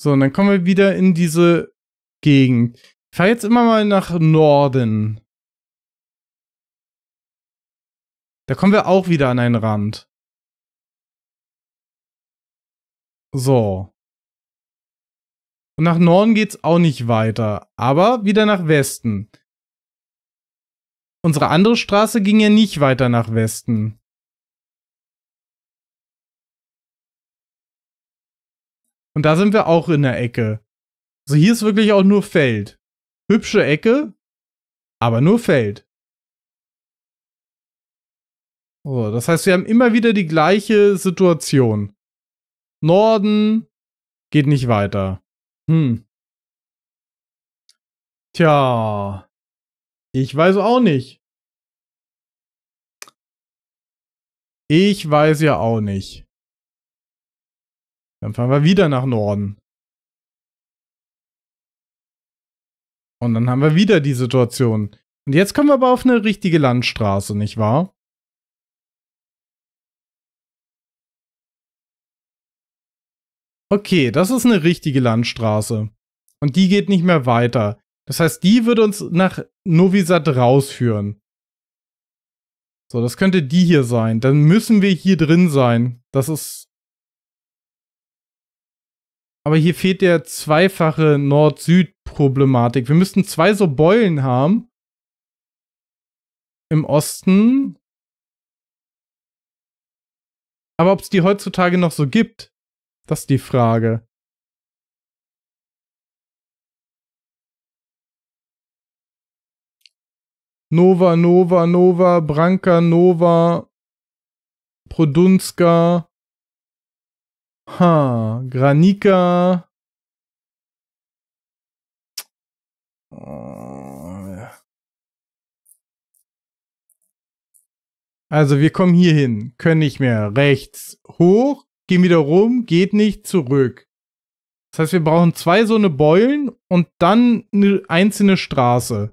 So, und dann kommen wir wieder in diese Gegend. Ich fahre jetzt immer mal nach Norden. Da kommen wir auch wieder an einen Rand. So. Und nach Norden geht's auch nicht weiter, aber wieder nach Westen. Unsere andere Straße ging ja nicht weiter nach Westen. Und da sind wir auch in der Ecke. Also hier ist wirklich auch nur Feld. Hübsche Ecke, aber nur Feld. So, das heißt, wir haben immer wieder die gleiche Situation. Norden geht nicht weiter. Hm. Tja. Ich weiß auch nicht. Ich weiß ja auch nicht. Dann fahren wir wieder nach Norden. Und dann haben wir wieder die Situation. Und jetzt kommen wir aber auf eine richtige Landstraße, nicht wahr? Okay, das ist eine richtige Landstraße. Und die geht nicht mehr weiter. Das heißt, die würde uns nach Novisat rausführen. So, das könnte die hier sein. Dann müssen wir hier drin sein. Das ist... Aber hier fehlt der zweifache Nord-Süd-Problematik. Wir müssten zwei so Beulen haben. Im Osten. Aber ob es die heutzutage noch so gibt? Das ist die Frage. Nova, Nova, Nova, Branka, Nova, Produnska, ha, Granica. Also wir kommen hier hin, können nicht mehr rechts hoch, gehen wieder rum, geht nicht, zurück. Das heißt, wir brauchen zwei so eine Beulen und dann eine einzelne Straße.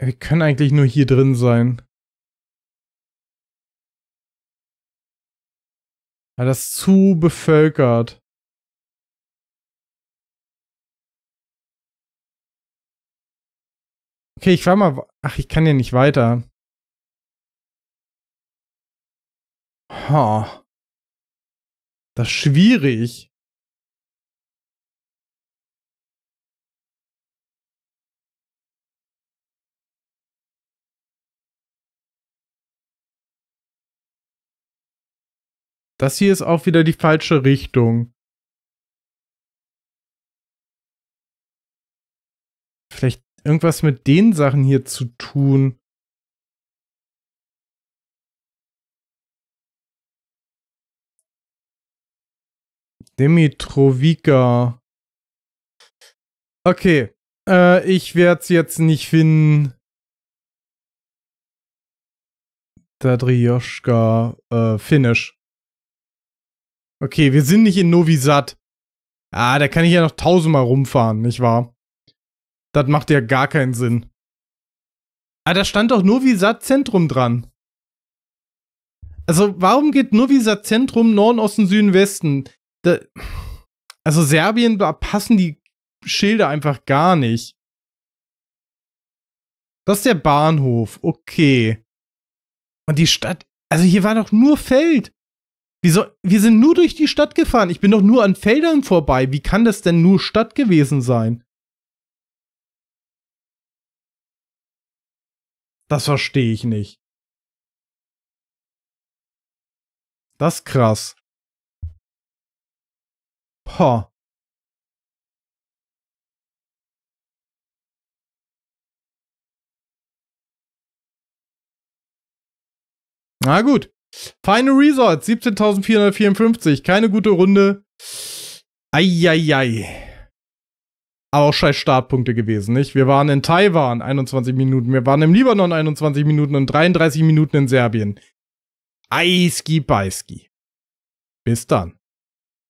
Wir können eigentlich nur hier drin sein. Weil ah, das zu bevölkert. Okay, ich war mal... Ach, ich kann ja nicht weiter. Ha. Das ist schwierig. Das hier ist auch wieder die falsche Richtung. Vielleicht irgendwas mit den Sachen hier zu tun. Demitrovica. Okay. Äh, ich werde es jetzt nicht finden. Dadrioschka. Äh, Finish. Okay, wir sind nicht in Novi Sad. Ah, da kann ich ja noch tausendmal rumfahren, nicht wahr? Das macht ja gar keinen Sinn. Ah, da stand doch Novi Sad Zentrum dran. Also, warum geht Novi Sad Zentrum Norden, Osten, Süden, Westen? Da, also, Serbien, da passen die Schilder einfach gar nicht. Das ist der Bahnhof. Okay. Und die Stadt. Also, hier war doch nur Feld. Wieso? Wir sind nur durch die Stadt gefahren. Ich bin doch nur an Feldern vorbei. Wie kann das denn nur Stadt gewesen sein? Das verstehe ich nicht. Das ist krass. Boah. Na gut. Final Resort, 17.454. Keine gute Runde. Eieiei. Aber auch scheiß Startpunkte gewesen, nicht? Wir waren in Taiwan 21 Minuten, wir waren im Libanon 21 Minuten und 33 Minuten in Serbien. Eiski Beiski. Bis dann.